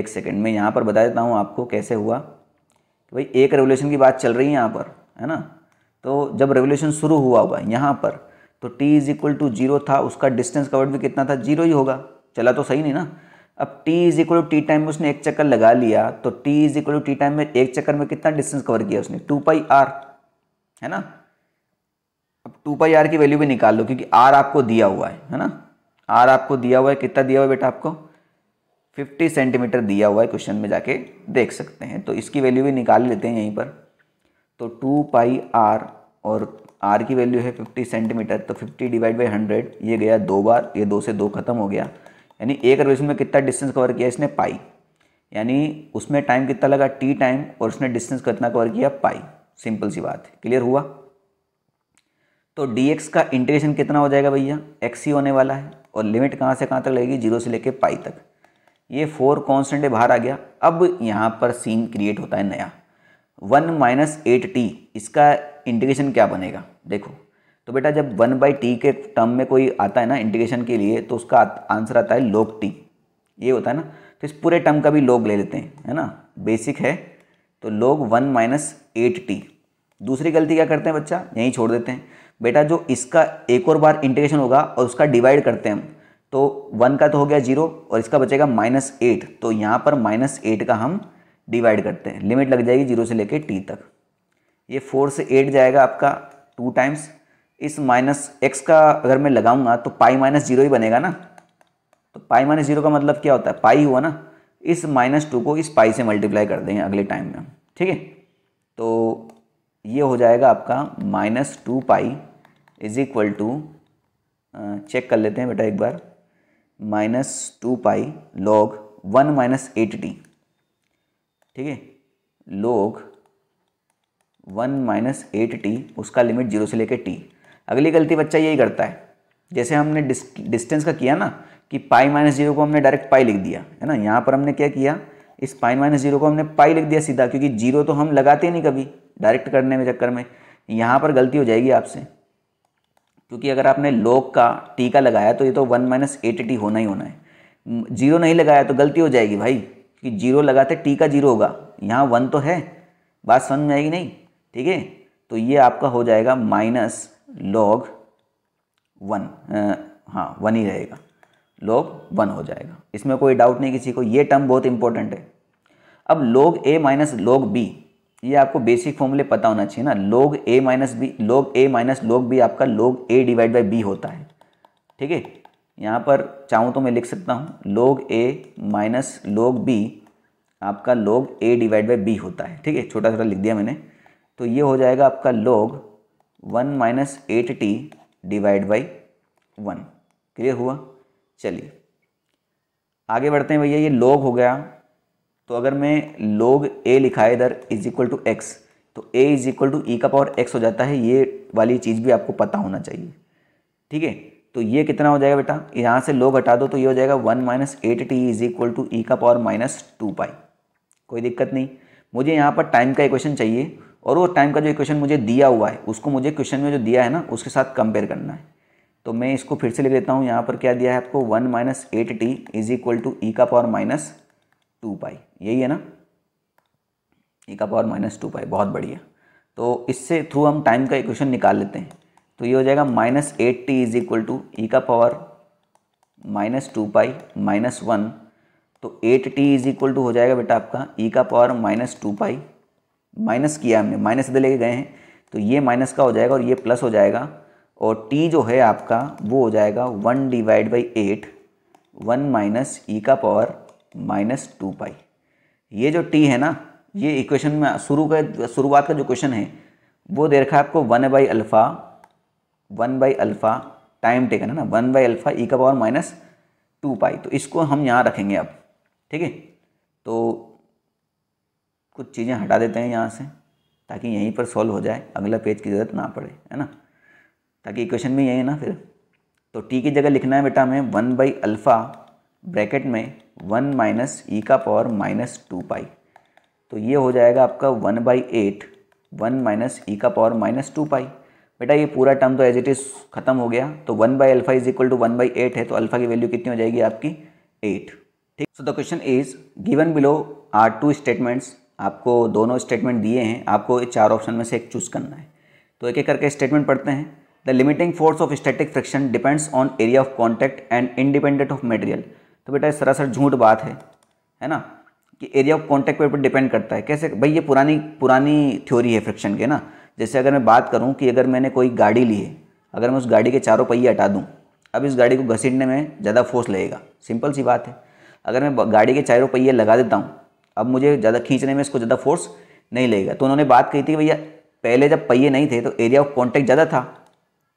एक सेकेंड मैं यहाँ पर बता देता हूँ आपको कैसे हुआ कि भाई एक रेवोल्यूशन की बात चल रही है यहाँ पर है ना तो जब रेवोल्यूशन शुरू हुआ हुआ यहाँ पर तो t is equal to zero था उसका डिस्टेंस कवर्ड भी कितना था जीरो ही होगा चला तो सही नहीं ना अब t is equal to T time में उसने एक चक्कर लगा लिया तो t is equal to T time में एक चक्कर में कितना डिस्टेंस कवर किया उसने टू पाई आर है ना अब टू पाई आर की वैल्यू भी निकाल लो क्योंकि आर आपको दिया हुआ है है ना आर आपको दिया हुआ है कितना दिया हुआ है बेटा आपको 50 सेंटीमीटर दिया हुआ है क्वेश्चन में जाके देख सकते हैं तो इसकी वैल्यू भी निकाल लेते हैं यहीं पर तो टू पाई आर और आर की वैल्यू है फिफ्टी सेंटीमीटर तो फिफ्टी डिवाइड बाई हंड्रेड ये गया दो बार ये दो से दो खत्म हो गया यानी एक रिवेशन में कितना डिस्टेंस कवर किया इसने पाई यानी उसमें टाइम कितना लगा टी टाइम और उसने डिस्टेंस कितना कवर किया पाई सिंपल सी बात है क्लियर हुआ तो डी का इंटीग्रेशन कितना हो जाएगा भैया एक्स ही होने वाला है और लिमिट कहाँ से कहाँ तक लगेगी जीरो से लेके पाई तक ये फोर कॉन्स्टेंट बाहर आ गया अब यहाँ पर सीन क्रिएट होता है नया वन माइनस एट टी इसका इंटीग्रेशन क्या बनेगा देखो तो बेटा जब वन बाई टी के टर्म में कोई आता है ना इंटीग्रेशन के लिए तो उसका आंसर आता है लोग टी ये होता है ना तो इस पूरे टर्म का भी लोग ले लेते हैं है ना बेसिक है तो लोग वन माइनस एट टी दूसरी गलती क्या करते हैं बच्चा यहीं छोड़ देते हैं बेटा जो इसका एक और बार इंटीग्रेशन होगा और उसका डिवाइड करते हैं हम तो वन का तो हो गया जीरो और इसका बचेगा माइनस एट तो यहाँ पर माइनस एट का हम डिवाइड करते हैं लिमिट लग जाएगी जीरो से लेके टी तक ये फोर से एट जाएगा आपका टू टाइम्स इस माइनस एक्स का अगर मैं लगाऊंगा तो पाई माइनस जीरो ही बनेगा ना तो पाई माइनस जीरो का मतलब क्या होता है पाई हुआ ना इस माइनस टू को इस पाई से मल्टीप्लाई कर देंगे अगले टाइम में ठीक है तो ये हो जाएगा आपका minus two pi is equal to check कर लेते हैं बेटा एक बार minus two pi log one minus eight T ठीक है log one minus eight T उसका लिमिट जीरो से लेकर टी अगली गलती बच्चा यही करता है जैसे हमने डिस्टेंस का किया ना कि पाई माइनस जीरो को हमने डायरेक्ट पाई लिख दिया है ना यहाँ पर हमने क्या किया इस पाई माइनस जीरो को हमने पाई लिख दिया सीधा क्योंकि जीरो तो हम लगाते नहीं कभी डायरेक्ट करने में चक्कर में यहाँ पर गलती हो जाएगी आपसे क्योंकि अगर आपने लोग का टी का लगाया तो ये तो वन माइनस एट टी होना ही होना है जीरो नहीं लगाया तो गलती हो जाएगी भाई कि जीरो लगाते टी का जीरो होगा यहाँ वन तो है बात समझ में आएगी नहीं ठीक है तो ये आपका हो जाएगा माइनस लॉग वन हाँ वन ही रहेगा लॉग वन हो जाएगा इसमें कोई डाउट नहीं किसी को ये टर्म बहुत इंपॉर्टेंट है अब log A minus log B ये आपको बेसिक फॉर्मूले पता होना चाहिए ना log A minus B log A minus log B आपका log A divide by B होता है ठीक है यहाँ पर चाहूँ तो मैं लिख सकता हूँ लोग ए माइनस लोग बी आपका लोग ए डिवाइड बाई बी होता है ठीक है छोटा छोटा लिख दिया मैंने तो ये हो जाएगा आपका log one minus eight T divide by one clear हुआ चलिए आगे बढ़ते हैं भैया ये लोग हो गया तो अगर मैं लोग ए लिखा है इधर इज इक्वल टू एक्स तो A is equal to E का पावर एक्स हो जाता है ये वाली चीज़ भी आपको पता होना चाहिए ठीक है तो ये कितना हो जाएगा बेटा यहाँ से लोग हटा दो तो ये हो जाएगा one minus eight T is equal to E का पावर माइनस टू पाई कोई दिक्कत नहीं मुझे यहाँ पर टाइम का इक्वेशन चाहिए और वो टाइम का जो इक्वेशन मुझे दिया हुआ है उसको मुझे क्वेश्चन में जो दिया है ना उसके साथ कंपेयर करना है तो मैं इसको फिर से लिख देता हूँ यहाँ पर क्या दिया है आपको one minus eight T is equal to E का पावर माइनस टू पाई यही है ना ई का पावर माइनस टू पाई बहुत बढ़िया तो इससे थ्रू हम टाइम का इक्वेशन निकाल लेते हैं तो ये हो जाएगा minus eight T is equal to E का power minus two pi minus one तो eight T is equal to हो जाएगा बेटा आपका ई e का power minus two pi minus किया हमने माइनस इधर लेके गए हैं तो ये माइनस का हो जाएगा और ये प्लस हो जाएगा और टी जो है आपका वो हो जाएगा one divide by eight one minus E का पावर माइनस टू पाई ये जो टी है ना ये इक्वेशन में शुरू का शुरुआत का जो क्वेश्चन है वो दे रखा है आपको one by alpha one by alpha time taken है ना वन बाई अल्फ़ा ई का पावर माइनस टू पाई तो इसको हम यहाँ रखेंगे अब ठीक है तो कुछ चीज़ें हटा देते हैं यहाँ से ताकि यहीं पर सॉल्व हो जाए अगला पेज की ज़रूरत ना पड़े है ना ताकि इक्वेशन में यही है ना फिर तो टी की जगह लिखना है बेटा हमें वन बाई अल्फ़ा ब्रैकेट में वन माइनस ई का पावर माइनस टू पाई तो ये हो जाएगा आपका one by eight one minus E का पावर माइनस टू पाई बेटा ये पूरा टर्म तो एज इट इज़ खत्म हो गया तो one by alpha is equal to one by eight है तो अल्फा की वैल्यू कितनी हो जाएगी आपकी एट ठीक so the question is given below are two statements आपको दोनों स्टेटमेंट दिए हैं आपको चार ऑप्शन में से एक चूज़ करना है तो एक एक करके स्टेटमेंट पढ़ते हैं the limiting force of static friction depends on area of contact and independent of material तो बेटा ये सरासर झूठ बात है है ना कि एरिया ऑफ कॉन्टैक्ट पर डिपेंड करता है कैसे भाई ये पुरानी पुरानी थ्योरी है फ्रिक्शन के ना जैसे अगर मैं बात करूँ कि अगर मैंने कोई गाड़ी ली है अगर मैं उस गाड़ी के चारों पहिए हटा दूँ अब इस गाड़ी को घसीटने में ज़्यादा फोर्स लगेगा सिंपल सी बात है अगर मैं गाड़ी के चारों पहिए लगा देता हूँ अब मुझे ज़्यादा खींचने में इसको ज़्यादा फोर्स नहीं लगेगा तो उन्होंने बात कही थी भैया पहले जब पहिए नहीं थे तो एरिया ऑफ कॉन्टैक्ट ज़्यादा था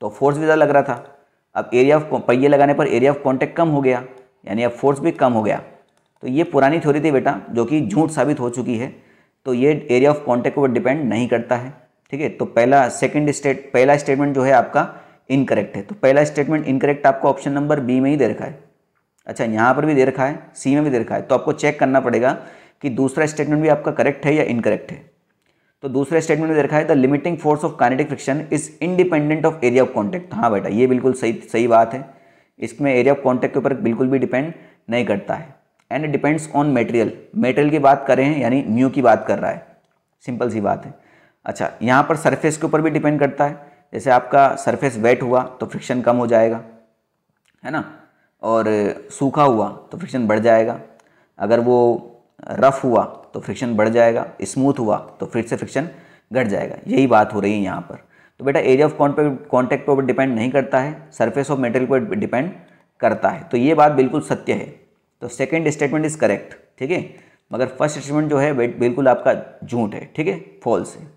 तो फोर्स भी ज़्यादा लग रहा था अब एरिया ऑफ पहिए लगाने पर एरिया ऑफ कॉन्टैक्ट कम हो गया यानी अब फोर्स भी कम हो गया तो ये पुरानी थ्योरी थी बेटा जो कि झूठ साबित हो चुकी है तो ये एरिया ऑफ कॉन्टैक्ट पर डिपेंड नहीं करता है ठीक है तो पहला सेकंड स्टेट पहला स्टेटमेंट जो है आपका इनकरेक्ट है तो पहला स्टेटमेंट इनकरेक्ट आपको ऑप्शन नंबर बी में ही दे रखा है अच्छा यहाँ पर भी दे रखा है सी में भी दे रखा है तो आपको चेक करना पड़ेगा कि दूसरा स्टेटमेंट भी आपका करेक्ट है या इनकरेक्ट है तो दूसरा स्टेटमेंट में दे रखा है the limiting force of kinetic friction is independent of area of contact हाँ बेटा ये बिल्कुल सही सही बात है इसमें एरिया ऑफ कॉन्टैक्ट के ऊपर बिल्कुल भी डिपेंड नहीं करता है and depends on material material की बात करें यानी म्यू की बात कर रहा है सिंपल सी बात है अच्छा यहाँ पर सरफेस के ऊपर भी डिपेंड करता है जैसे आपका सरफेस वेट हुआ तो फ्रिक्शन कम हो जाएगा है ना और सूखा हुआ तो फ्रिक्शन बढ़ जाएगा अगर वो रफ़ हुआ तो फ्रिक्शन बढ़ जाएगा स्मूथ हुआ तो फिर से फ्रिक्शन घट जाएगा यही बात हो रही है यहाँ पर तो बेटा एरिया ऑफ कॉन्टेक्ट कॉन्टैक्ट पर ऊपर डिपेंड नहीं करता है सरफेस ऑफ मेटेरियल पर डिपेंड करता है तो ये बात बिल्कुल सत्य है तो सेकेंड स्टेटमेंट इज़ करेक्ट ठीक है मगर फर्स्ट स्टेटमेंट जो है बिल्कुल आपका झूठ है ठीक है फॉल्स है